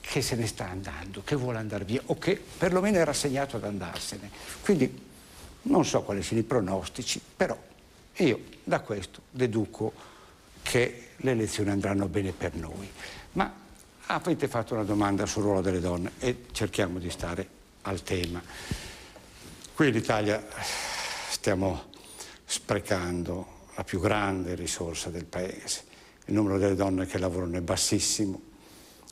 che se ne sta andando, che vuole andare via o che perlomeno è rassegnato ad andarsene. Quindi non so quali sono i pronostici, però io da questo deduco che le elezioni andranno bene per noi. Ma avete fatto una domanda sul ruolo delle donne e cerchiamo di stare al tema. Qui l'Italia stiamo sprecando la più grande risorsa del paese. Il numero delle donne che lavorano è bassissimo,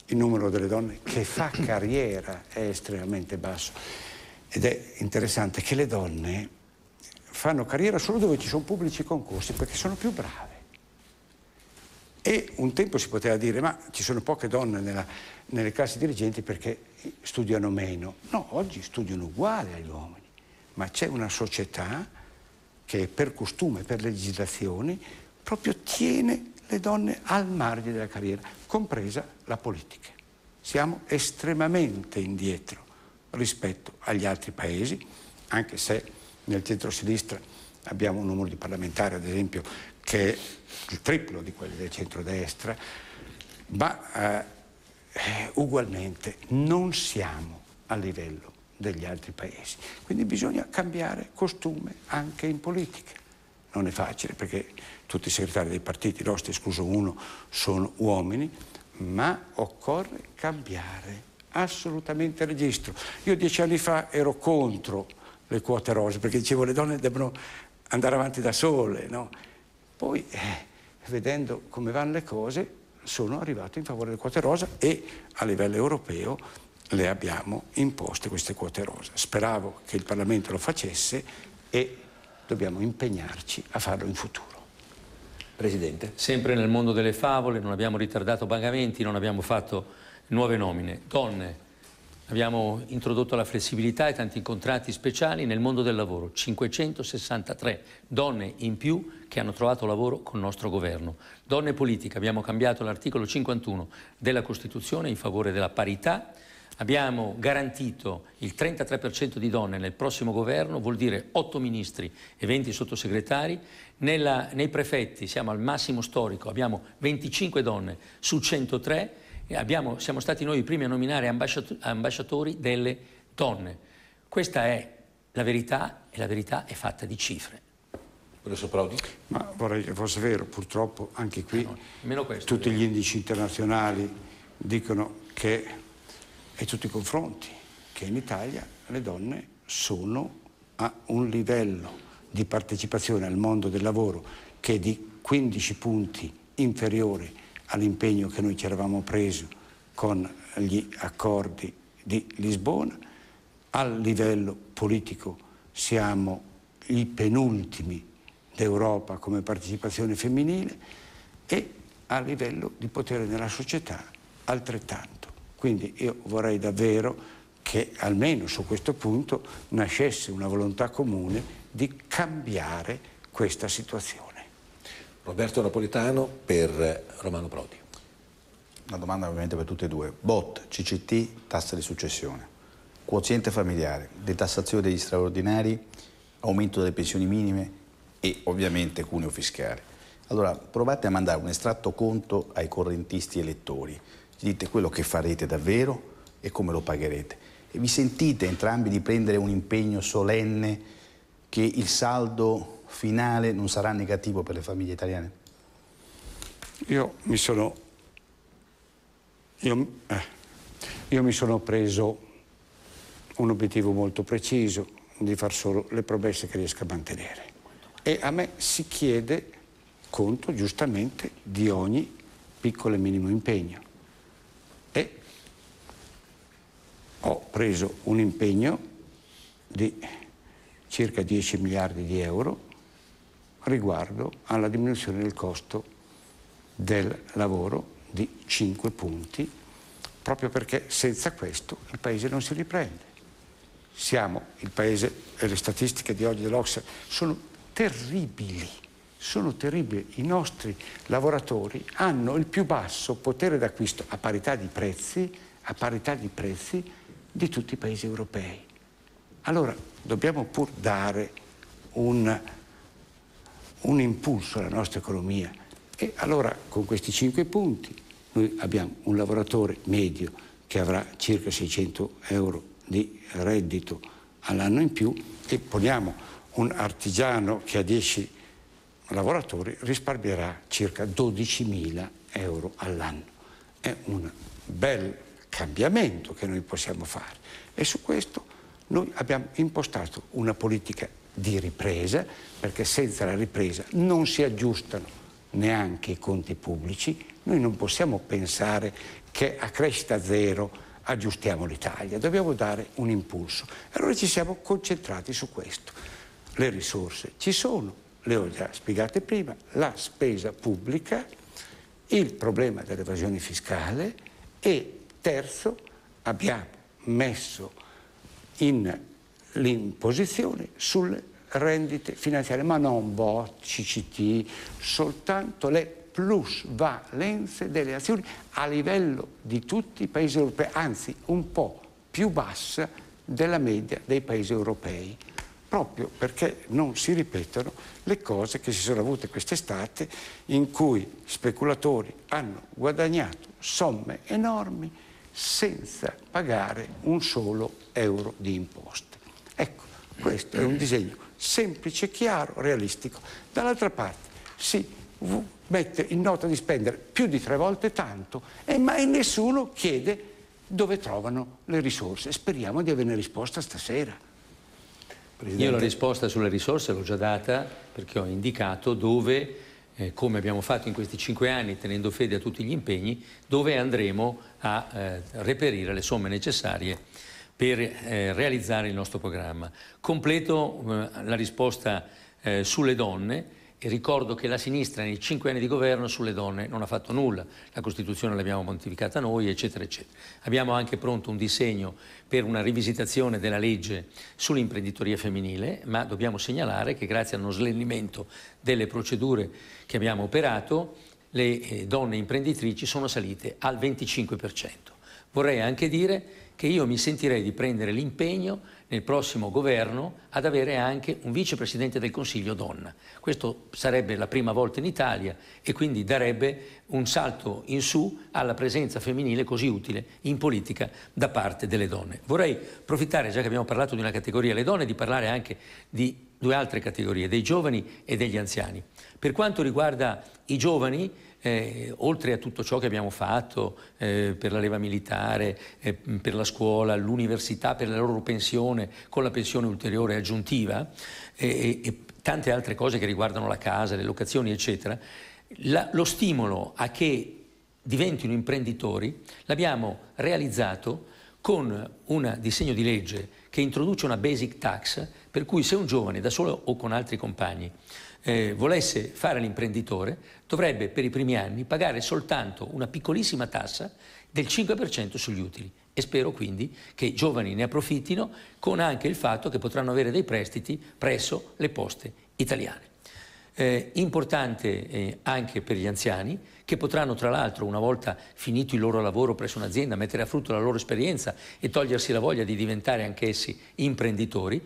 il numero delle donne che fa carriera è estremamente basso. Ed è interessante che le donne fanno carriera solo dove ci sono pubblici concorsi perché sono più brave. E un tempo si poteva dire ma ci sono poche donne nella, nelle classi dirigenti perché studiano meno. No, oggi studiano uguale agli uomini, ma c'è una società che per costume, per legislazione, proprio tiene le donne al margine della carriera, compresa la politica. Siamo estremamente indietro rispetto agli altri paesi, anche se nel centro-sinistra abbiamo un numero di parlamentari, ad esempio, che è il triplo di quelli del centro-destra, ma eh, eh ugualmente non siamo a livello degli altri paesi. Quindi bisogna cambiare costume anche in politica. Non è facile perché tutti i segretari dei partiti, l'oste escluso uno, sono uomini, ma occorre cambiare assolutamente registro. Io dieci anni fa ero contro le quote rose perché dicevo le donne devono andare avanti da sole, no? Poi, eh, vedendo come vanno le cose, sono arrivato in favore delle quote rosa e a livello europeo le abbiamo imposte queste quote rosa. Speravo che il Parlamento lo facesse e dobbiamo impegnarci a farlo in futuro. Presidente. Sempre nel mondo delle favole, non abbiamo ritardato pagamenti, non abbiamo fatto nuove nomine. Donne, abbiamo introdotto la flessibilità e tanti contratti speciali nel mondo del lavoro. 563 donne in più che hanno trovato lavoro con il nostro governo. Donne politiche, abbiamo cambiato l'articolo 51 della Costituzione in favore della parità Abbiamo garantito il 33% di donne nel prossimo governo, vuol dire 8 ministri e 20 sottosegretari. Nella, nei prefetti siamo al massimo storico, abbiamo 25 donne su 103. Abbiamo, siamo stati noi i primi a nominare ambasciatori delle donne. Questa è la verità e la verità è fatta di cifre. Professor Prodi? Ma vorrei che fosse vero, purtroppo anche qui no, questo, tutti gli indici internazionali dicono che e tutti i confronti, che in Italia le donne sono a un livello di partecipazione al mondo del lavoro che è di 15 punti inferiore all'impegno che noi ci eravamo presi con gli accordi di Lisbona. A livello politico siamo i penultimi d'Europa come partecipazione femminile e a livello di potere nella società altrettanto. Quindi io vorrei davvero che almeno su questo punto nascesse una volontà comune di cambiare questa situazione. Roberto Napolitano per Romano Prodi. Una domanda ovviamente per tutte e due. BOT, CCT, tassa di successione, quoziente familiare, detassazione degli straordinari, aumento delle pensioni minime e ovviamente cuneo fiscale. Allora provate a mandare un estratto conto ai correntisti elettori dite quello che farete davvero e come lo pagherete. E vi sentite entrambi di prendere un impegno solenne che il saldo finale non sarà negativo per le famiglie italiane? Io mi sono... Io, eh, io mi sono preso un obiettivo molto preciso di far solo le promesse che riesco a mantenere. E a me si chiede conto giustamente di ogni piccolo e minimo impegno. ho preso un impegno di circa 10 miliardi di euro riguardo alla diminuzione del costo del lavoro di 5 punti, proprio perché senza questo il Paese non si riprende. Siamo il Paese, e le statistiche di oggi dell'Ox sono terribili, sono terribili. I nostri lavoratori hanno il più basso potere d'acquisto a parità di prezzi, a parità di prezzi di tutti i paesi europei. Allora dobbiamo pur dare un, un impulso alla nostra economia e allora con questi cinque punti noi abbiamo un lavoratore medio che avrà circa 600 euro di reddito all'anno in più e poniamo un artigiano che ha 10 lavoratori risparmierà circa 12.000 euro all'anno. È un bel cambiamento che noi possiamo fare. E su questo noi abbiamo impostato una politica di ripresa, perché senza la ripresa non si aggiustano neanche i conti pubblici, noi non possiamo pensare che a crescita zero aggiustiamo l'Italia, dobbiamo dare un impulso. Allora ci siamo concentrati su questo. Le risorse ci sono, le ho già spiegate prima, la spesa pubblica, il problema dell'evasione fiscale e Terzo, abbiamo messo in l'imposizione sulle rendite finanziarie, ma non BOT, CCT, soltanto le plusvalenze delle azioni a livello di tutti i paesi europei, anzi un po' più bassa della media dei paesi europei, proprio perché non si ripetono le cose che si sono avute quest'estate in cui speculatori hanno guadagnato somme enormi senza pagare un solo euro di imposte. Ecco, questo è un disegno semplice, chiaro, realistico. Dall'altra parte si mette in nota di spendere più di tre volte tanto eh, e mai nessuno chiede dove trovano le risorse. Speriamo di avere una risposta stasera. Presidente. Io la risposta sulle risorse l'ho già data perché ho indicato dove eh, come abbiamo fatto in questi cinque anni, tenendo fede a tutti gli impegni, dove andremo a eh, reperire le somme necessarie per eh, realizzare il nostro programma. Completo eh, la risposta eh, sulle donne. E ricordo che la sinistra nei cinque anni di governo sulle donne non ha fatto nulla, la Costituzione l'abbiamo modificata noi, eccetera, eccetera. Abbiamo anche pronto un disegno per una rivisitazione della legge sull'imprenditoria femminile, ma dobbiamo segnalare che grazie a uno snellimento delle procedure che abbiamo operato, le eh, donne imprenditrici sono salite al 25%. Vorrei anche dire che io mi sentirei di prendere l'impegno nel prossimo governo ad avere anche un vicepresidente del Consiglio donna. Questo sarebbe la prima volta in Italia e quindi darebbe un salto in su alla presenza femminile così utile in politica da parte delle donne. Vorrei approfittare, già che abbiamo parlato di una categoria, le donne, di parlare anche di due altre categorie, dei giovani e degli anziani. Per quanto riguarda i giovani, eh, oltre a tutto ciò che abbiamo fatto eh, per la leva militare, eh, per la scuola, l'università, per la loro pensione, con la pensione ulteriore aggiuntiva eh, e tante altre cose che riguardano la casa, le locazioni, eccetera, la, lo stimolo a che diventino imprenditori l'abbiamo realizzato con un disegno di legge che introduce una basic tax, per cui se un giovane da solo o con altri compagni eh, volesse fare l'imprenditore dovrebbe per i primi anni pagare soltanto una piccolissima tassa del 5% sugli utili e spero quindi che i giovani ne approfittino con anche il fatto che potranno avere dei prestiti presso le poste italiane. Eh, importante eh, anche per gli anziani che potranno tra l'altro una volta finito il loro lavoro presso un'azienda mettere a frutto la loro esperienza e togliersi la voglia di diventare anch'essi imprenditori,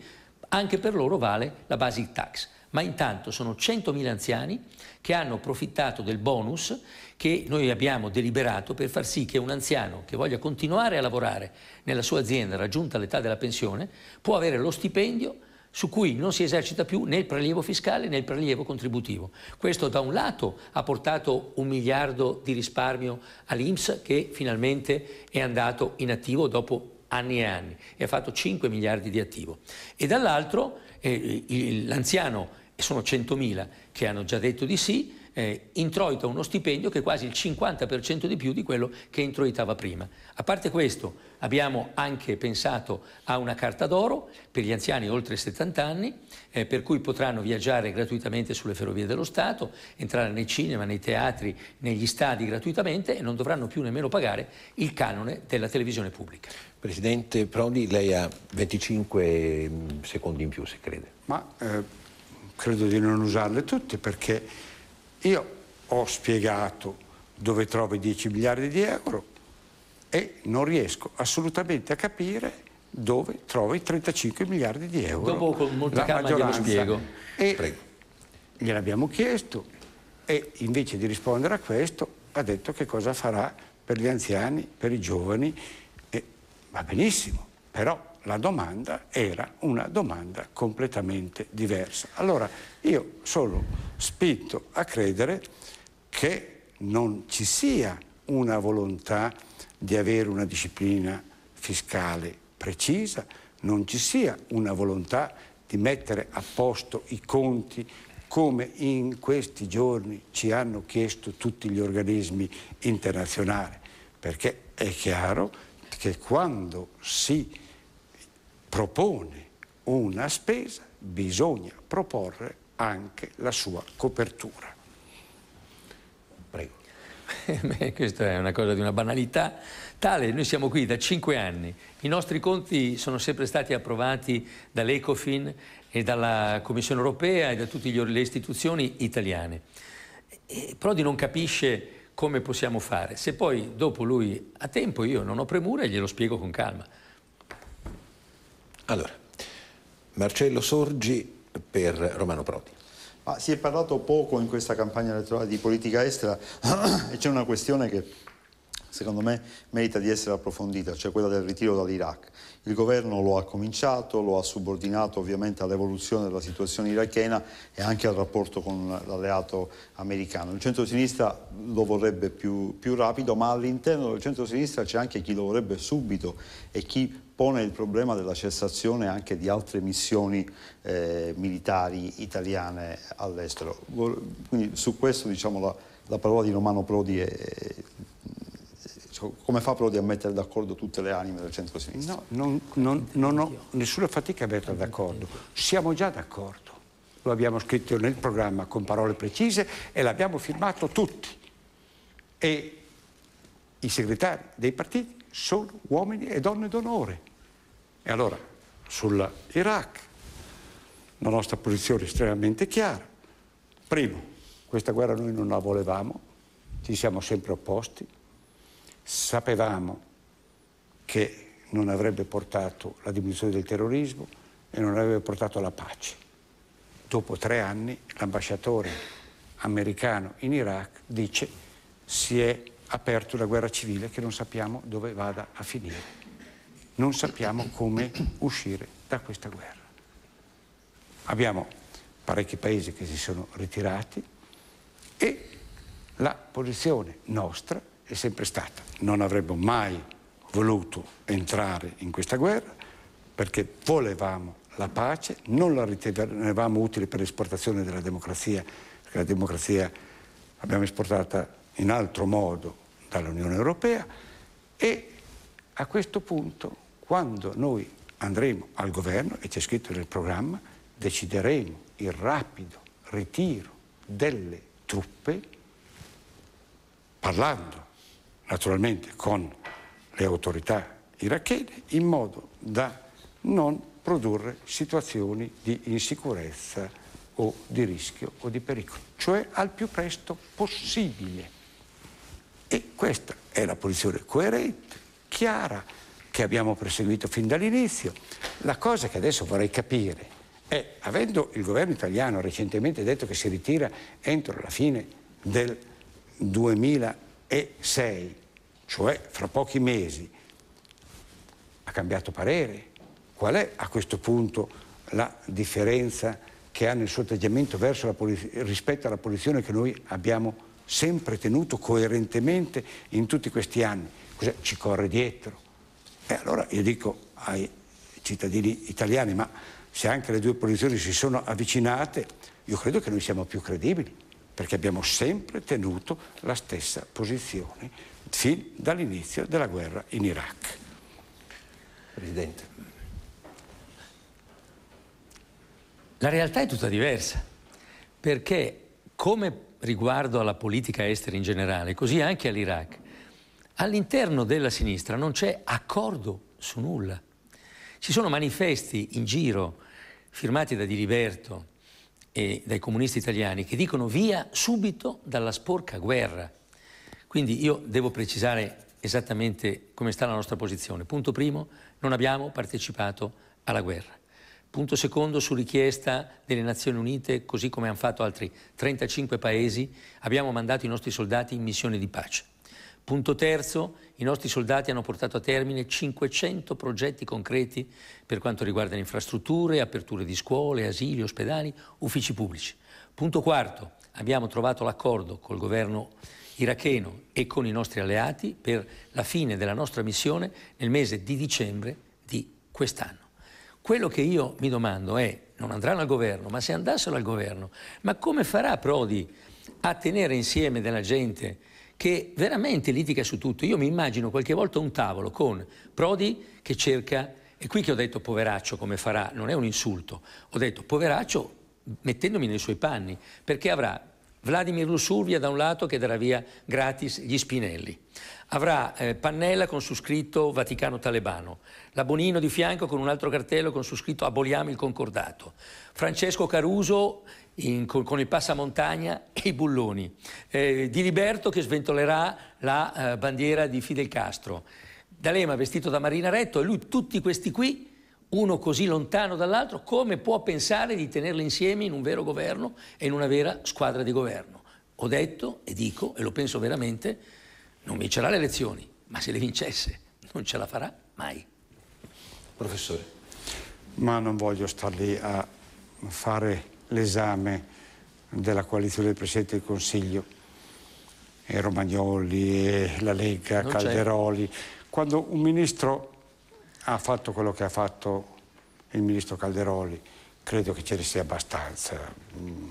anche per loro vale la basic tax ma intanto sono 100.000 anziani che hanno approfittato del bonus che noi abbiamo deliberato per far sì che un anziano che voglia continuare a lavorare nella sua azienda raggiunta l'età della pensione può avere lo stipendio su cui non si esercita più né il prelievo fiscale né il prelievo contributivo. Questo da un lato ha portato un miliardo di risparmio all'Inps che finalmente è andato in attivo dopo anni e anni e ha fatto 5 miliardi di attivo e dall'altro eh, l'anziano e sono 100.000 che hanno già detto di sì, eh, introita uno stipendio che è quasi il 50% di più di quello che introitava prima. A parte questo abbiamo anche pensato a una carta d'oro per gli anziani oltre 70 anni, eh, per cui potranno viaggiare gratuitamente sulle ferrovie dello Stato, entrare nei cinema, nei teatri, negli stadi gratuitamente e non dovranno più nemmeno pagare il canone della televisione pubblica. Presidente Prodi, lei ha 25 mm, secondi in più se crede. Ma, eh credo di non usarle tutte perché io ho spiegato dove trovo i 10 miliardi di euro e non riesco assolutamente a capire dove trovo i 35 miliardi di euro. Dopo con molta calma glielo spiego. E Prego. gliel'abbiamo chiesto e invece di rispondere a questo ha detto che cosa farà per gli anziani, per i giovani. E va benissimo, però la domanda era una domanda completamente diversa. Allora io sono spinto a credere che non ci sia una volontà di avere una disciplina fiscale precisa, non ci sia una volontà di mettere a posto i conti come in questi giorni ci hanno chiesto tutti gli organismi internazionali, perché è chiaro che quando si propone una spesa, bisogna proporre anche la sua copertura. Prego. Beh, questa è una cosa di una banalità tale, noi siamo qui da cinque anni, i nostri conti sono sempre stati approvati dall'Ecofin e dalla Commissione europea e da tutte le istituzioni italiane. Prodi non capisce come possiamo fare, se poi dopo lui ha tempo io non ho premura e glielo spiego con calma. Allora, Marcello Sorgi per Romano Prodi. Ah, si è parlato poco in questa campagna elettorale di politica estera e c'è una questione che secondo me merita di essere approfondita, cioè quella del ritiro dall'Iraq. Il governo lo ha cominciato, lo ha subordinato ovviamente all'evoluzione della situazione irachena e anche al rapporto con l'alleato americano. Il centro-sinistra lo vorrebbe più, più rapido, ma all'interno del centro-sinistra c'è anche chi lo vorrebbe subito e chi pone il problema della cessazione anche di altre missioni eh, militari italiane all'estero. Quindi su questo diciamo, la, la, parola di Romano Prodi è, è come fa Prodi a mettere d'accordo tutte le anime del centro-sinistra? No, non, non, non ho nessuna fatica a mettere d'accordo, siamo già d'accordo, lo abbiamo scritto nel programma con parole precise e l'abbiamo firmato tutti e i segretari dei partiti sono uomini e donne d'onore. E allora sull'Iraq la nostra posizione è estremamente chiara. Primo, questa guerra noi non la volevamo, ci siamo sempre opposti, sapevamo che non avrebbe portato alla diminuzione del terrorismo e non avrebbe portato alla pace. Dopo tre anni l'ambasciatore americano in Iraq dice si è aperta una guerra civile che non sappiamo dove vada a finire. Non sappiamo come uscire da questa guerra. Abbiamo parecchi paesi che si sono ritirati e la posizione nostra è sempre stata. Non avremmo mai voluto entrare in questa guerra perché volevamo la pace, non la ritenevamo utile per l'esportazione della democrazia, perché la democrazia l'abbiamo esportata in altro modo dall'Unione Europea e a questo punto, quando noi andremo al governo, e c'è scritto nel programma, decideremo il rapido ritiro delle truppe parlando naturalmente con le autorità irachene, in modo da non produrre situazioni di insicurezza o di rischio o di pericolo, cioè al più presto possibile. E questa è la posizione coerente, chiara, che abbiamo perseguito fin dall'inizio. La cosa che adesso vorrei capire è, avendo il governo italiano recentemente detto che si ritira entro la fine del 2006, cioè fra pochi mesi, ha cambiato parere. Qual è a questo punto la differenza che ha nel suo atteggiamento polizia, rispetto alla posizione che noi abbiamo sempre tenuto coerentemente in tutti questi anni? Cos'è? Ci corre dietro. E allora io dico ai cittadini italiani, ma se anche le due posizioni si sono avvicinate, io credo che noi siamo più credibili, perché abbiamo sempre tenuto la stessa posizione fin dall'inizio della guerra in Iraq. Presidente. La realtà è tutta diversa, perché come riguardo alla politica estera in generale, così anche all'Iraq, all'interno della sinistra non c'è accordo su nulla. Ci sono manifesti in giro firmati da Diliberto e dai comunisti italiani che dicono via subito dalla sporca guerra. Quindi io devo precisare esattamente come sta la nostra posizione. Punto primo, non abbiamo partecipato alla guerra. Punto secondo, su richiesta delle Nazioni Unite, così come hanno fatto altri 35 paesi, abbiamo mandato i nostri soldati in missione di pace. Punto terzo, i nostri soldati hanno portato a termine 500 progetti concreti per quanto riguarda le infrastrutture, aperture di scuole, asili, ospedali, uffici pubblici. Punto quarto, abbiamo trovato l'accordo col governo iracheno e con i nostri alleati per la fine della nostra missione nel mese di dicembre di quest'anno. Quello che io mi domando è, non andranno al governo, ma se andassero al governo, ma come farà Prodi a tenere insieme della gente che veramente litiga su tutto? Io mi immagino qualche volta un tavolo con Prodi che cerca, e qui che ho detto poveraccio come farà, non è un insulto, ho detto poveraccio mettendomi nei suoi panni, perché avrà Vladimir Lussurvia da un lato che darà via gratis gli Spinelli. Avrà eh, Pannella con su scritto Vaticano Talebano, la Bonino di fianco con un altro cartello con su scritto Aboliamo il Concordato, Francesco Caruso in, con, con, il passamontagna e i bulloni, eh, Di Liberto che sventolerà la eh, bandiera di Fidel Castro, D'Alema vestito da Marina Retto e lui tutti questi qui uno così lontano dall'altro, come può pensare di tenerli insieme in un vero governo e in una vera squadra di governo? Ho detto e dico, e lo penso veramente, non vincerà le elezioni, ma se le vincesse non ce la farà mai. Professore. Ma non voglio star lì a fare l'esame della coalizione del Presidente del Consiglio e Romagnoli e la Lega, non Calderoli. Quando un ministro ha fatto quello che ha fatto il ministro Calderoli, credo che ce ne sia abbastanza. Mm.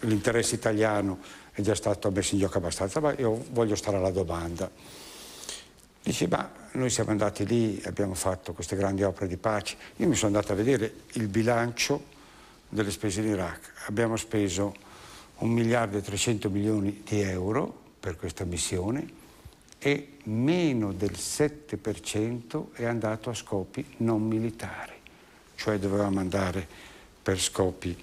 L'interesse italiano è già stato messo in gioco abbastanza, ma io voglio stare alla domanda. Dice, ma noi siamo andati lì, abbiamo fatto queste grandi opere di pace. Io mi sono andato a vedere il bilancio delle spese in Iraq. Abbiamo speso 1 miliardo e 300 milioni di euro per questa missione e meno del 7% è andato a scopi non militari, cioè dovevamo andare per scopi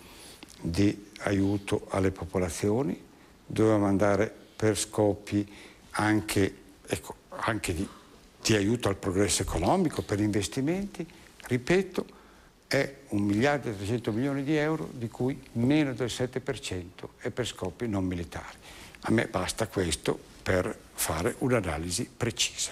di aiuto alle popolazioni, dovevamo andare per scopi anche, ecco, anche di, di aiuto al progresso economico, per investimenti, ripeto, è 1 miliardo e 300 milioni di euro di cui meno del 7% è per scopi non militari. A me basta questo per fare un'analisi precisa.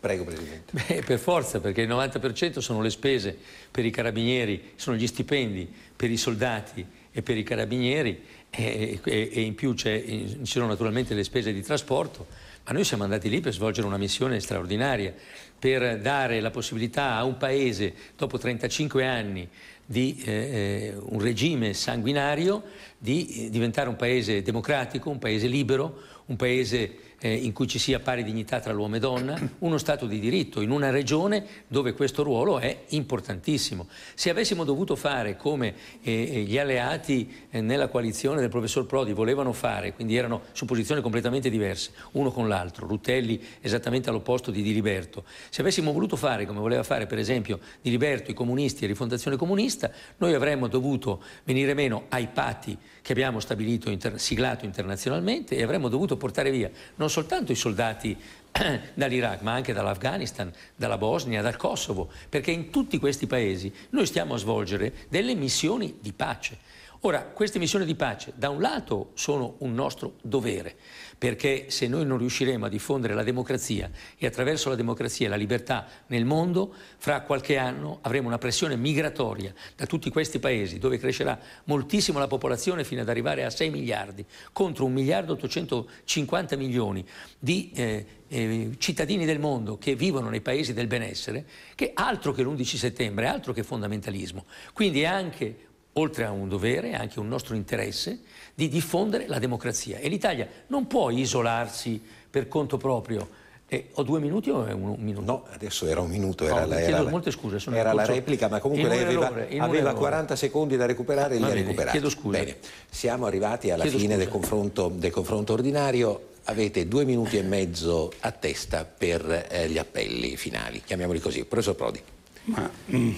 Prego Presidente. Beh, per forza, perché il 90% sono le spese per i carabinieri, sono gli stipendi per i soldati e per i carabinieri e, e, e in più ci sono naturalmente le spese di trasporto, ma noi siamo andati lì per svolgere una missione straordinaria, per dare la possibilità a un paese, dopo 35 anni di eh, eh, un regime sanguinario, di diventare un paese democratico, un paese libero, un paese eh, in cui ci sia pari dignità tra l'uomo e donna, uno Stato di diritto, in una regione dove questo ruolo è importantissimo. Se avessimo dovuto fare come eh, eh gli alleati eh, nella coalizione del professor Prodi volevano fare, quindi erano su posizioni completamente diverse, uno con l'altro, Rutelli esattamente all'opposto di Di Liberto, se avessimo voluto fare come voleva fare per esempio Di Liberto, i comunisti e Rifondazione Comunista, noi avremmo dovuto venire meno ai patti che abbiamo inter- siglato internazionalmente e avremmo dovuto portare via non soltanto i soldati dall'Iraq, ma anche dall'Afghanistan, dalla Bosnia, dal Kosovo, perché in tutti questi paesi noi stiamo a svolgere delle missioni di pace. Ora, queste missioni di pace da un lato sono un nostro dovere, perché se noi non riusciremo a diffondere la democrazia e attraverso la democrazia la libertà nel mondo, fra qualche anno avremo una pressione migratoria da tutti questi paesi dove crescerà moltissimo la popolazione fino ad arrivare a 6 miliardi contro 1 miliardo 850 milioni di eh, eh, cittadini del mondo che vivono nei paesi del benessere, che altro che l'11 settembre, altro che fondamentalismo. Quindi è anche, oltre a un dovere, anche un nostro interesse di diffondere la democrazia. E l'Italia non può isolarsi per conto proprio. Eh, ho due minuti o è un, minuto? No, adesso era un minuto, era, no, la, era, chiedo, la, scuse, era la, replica, ma comunque lei aveva, aveva 40 secondi da recuperare e li ha recuperati. Chiedo scusa. Bene, siamo arrivati alla chiedo fine del confronto, del confronto, ordinario, avete due minuti e mezzo a testa per eh, gli appelli finali, chiamiamoli così. Professor Prodi. Ma, mh, mm,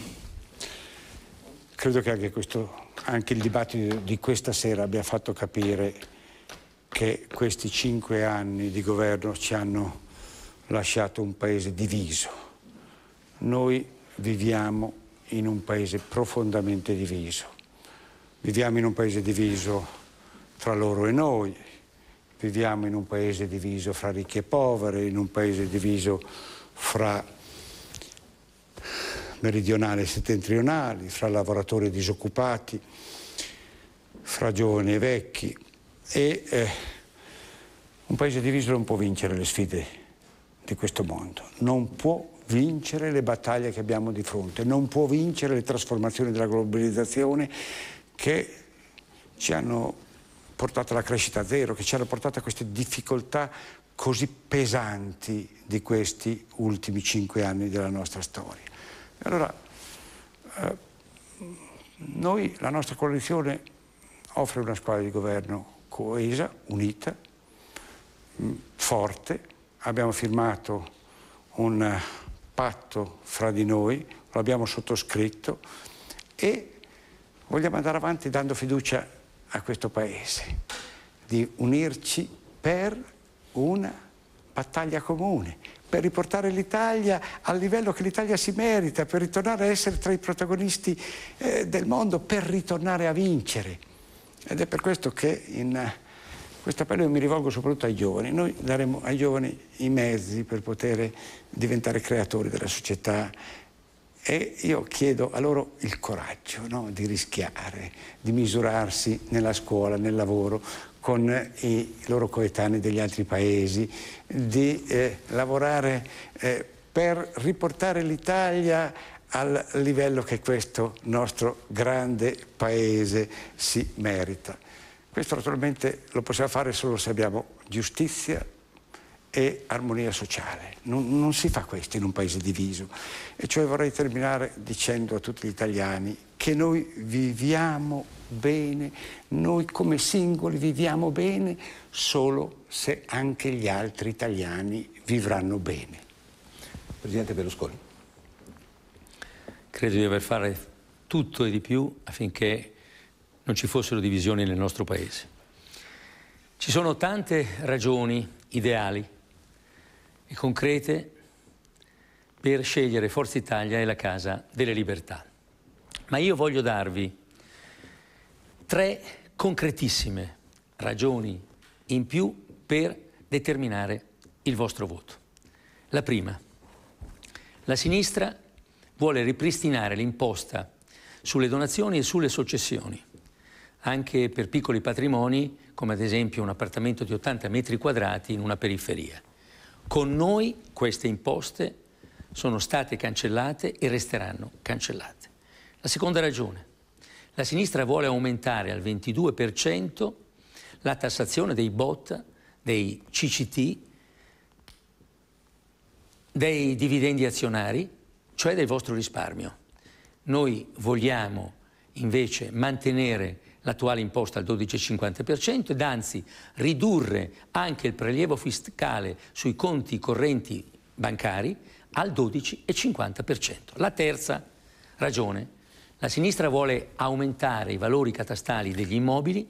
credo che anche questo anche il dibattito di questa sera abbia fatto capire che questi cinque anni di governo ci hanno lasciato un paese diviso. Noi viviamo in un paese profondamente diviso. Viviamo in un paese diviso fra loro e noi, viviamo in un paese diviso fra ricchi e poveri, in un paese diviso fra meridionali e settentrionali, fra lavoratori disoccupati, fra giovani e vecchi e eh, un paese diviso non può vincere le sfide di questo mondo, non può vincere le battaglie che abbiamo di fronte, non può vincere le trasformazioni della globalizzazione che ci hanno portato alla crescita zero, che ci hanno portato a queste difficoltà così pesanti di questi ultimi cinque anni della nostra storia. Allora, eh, noi, la nostra coalizione offre una squadra di governo coesa, unita, mm, forte. Abbiamo firmato un eh, patto fra di noi, l'abbiamo sottoscritto e vogliamo andare avanti dando fiducia a questo Paese, di unirci per una battaglia comune, per riportare l'Italia al livello che l'Italia si merita, per ritornare a essere tra i protagonisti eh, del mondo, per ritornare a vincere. Ed è per questo che in eh, questa pagina mi rivolgo soprattutto ai giovani. Noi daremo ai giovani i mezzi per poter diventare creatori della società e io chiedo a loro il coraggio no? di rischiare, di misurarsi nella scuola, nel lavoro, con i loro coetanei degli altri paesi, di eh, lavorare eh, per riportare l'Italia al livello che questo nostro grande paese si merita. Questo naturalmente lo possiamo fare solo se abbiamo giustizia e armonia sociale. Non, non si fa questo in un paese diviso. E cioè vorrei terminare dicendo a tutti gli italiani che noi viviamo bene, noi come singoli viviamo bene solo se anche gli altri italiani vivranno bene. Presidente Berlusconi credo di aver fare tutto e di più affinché non ci fossero divisioni nel nostro Paese. Ci sono tante ragioni ideali e concrete per scegliere Forza Italia e la Casa delle Libertà. Ma io voglio darvi tre concretissime ragioni in più per determinare il vostro voto. La prima, la sinistra vuole ripristinare l'imposta sulle donazioni e sulle successioni, anche per piccoli patrimoni, come ad esempio un appartamento di 80 metri quadrati in una periferia. Con noi queste imposte sono state cancellate e resteranno cancellate. La seconda ragione, la sinistra vuole aumentare al 22% la tassazione dei BOT, dei CCT, dei dividendi azionari cioè del vostro risparmio. Noi vogliamo invece mantenere l'attuale imposta al 12,50% ed anzi ridurre anche il prelievo fiscale sui conti correnti bancari al 12,50%. La terza ragione, la sinistra vuole aumentare i valori catastali degli immobili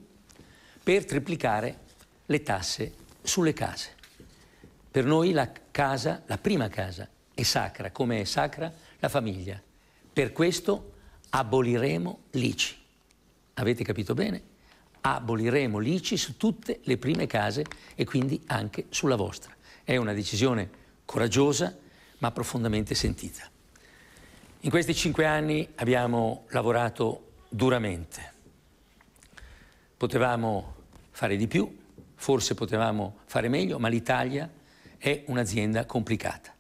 per triplicare le tasse sulle case. Per noi la casa, la prima casa, è sacra, come è sacra la famiglia. Per questo aboliremo l'ICI. Avete capito bene? Aboliremo l'ICI su tutte le prime case e quindi anche sulla vostra. È una decisione coraggiosa ma profondamente sentita. In questi cinque anni abbiamo lavorato duramente. Potevamo fare di più, forse potevamo fare meglio, ma l'Italia è un'azienda complicata.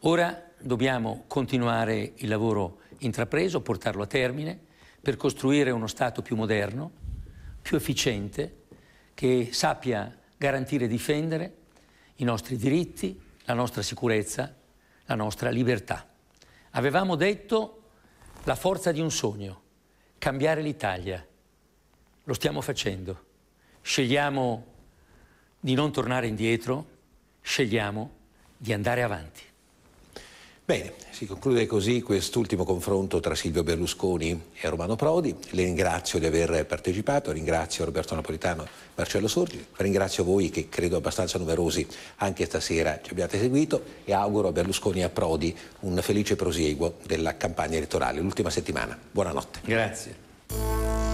Ora dobbiamo continuare il lavoro intrapreso, portarlo a termine per costruire uno Stato più moderno, più efficiente, che sappia garantire e difendere i nostri diritti, la nostra sicurezza, la nostra libertà. Avevamo detto la forza di un sogno, cambiare l'Italia. Lo stiamo facendo. Scegliamo di non tornare indietro, scegliamo di andare avanti. Bene, si conclude così quest'ultimo confronto tra Silvio Berlusconi e Romano Prodi. Le ringrazio di aver partecipato, ringrazio Roberto Napolitano e Marcello Sorgi, ringrazio voi che credo abbastanza numerosi anche stasera ci abbiate seguito e auguro a Berlusconi e a Prodi un felice prosieguo della campagna elettorale, l'ultima settimana. Buonanotte. Grazie.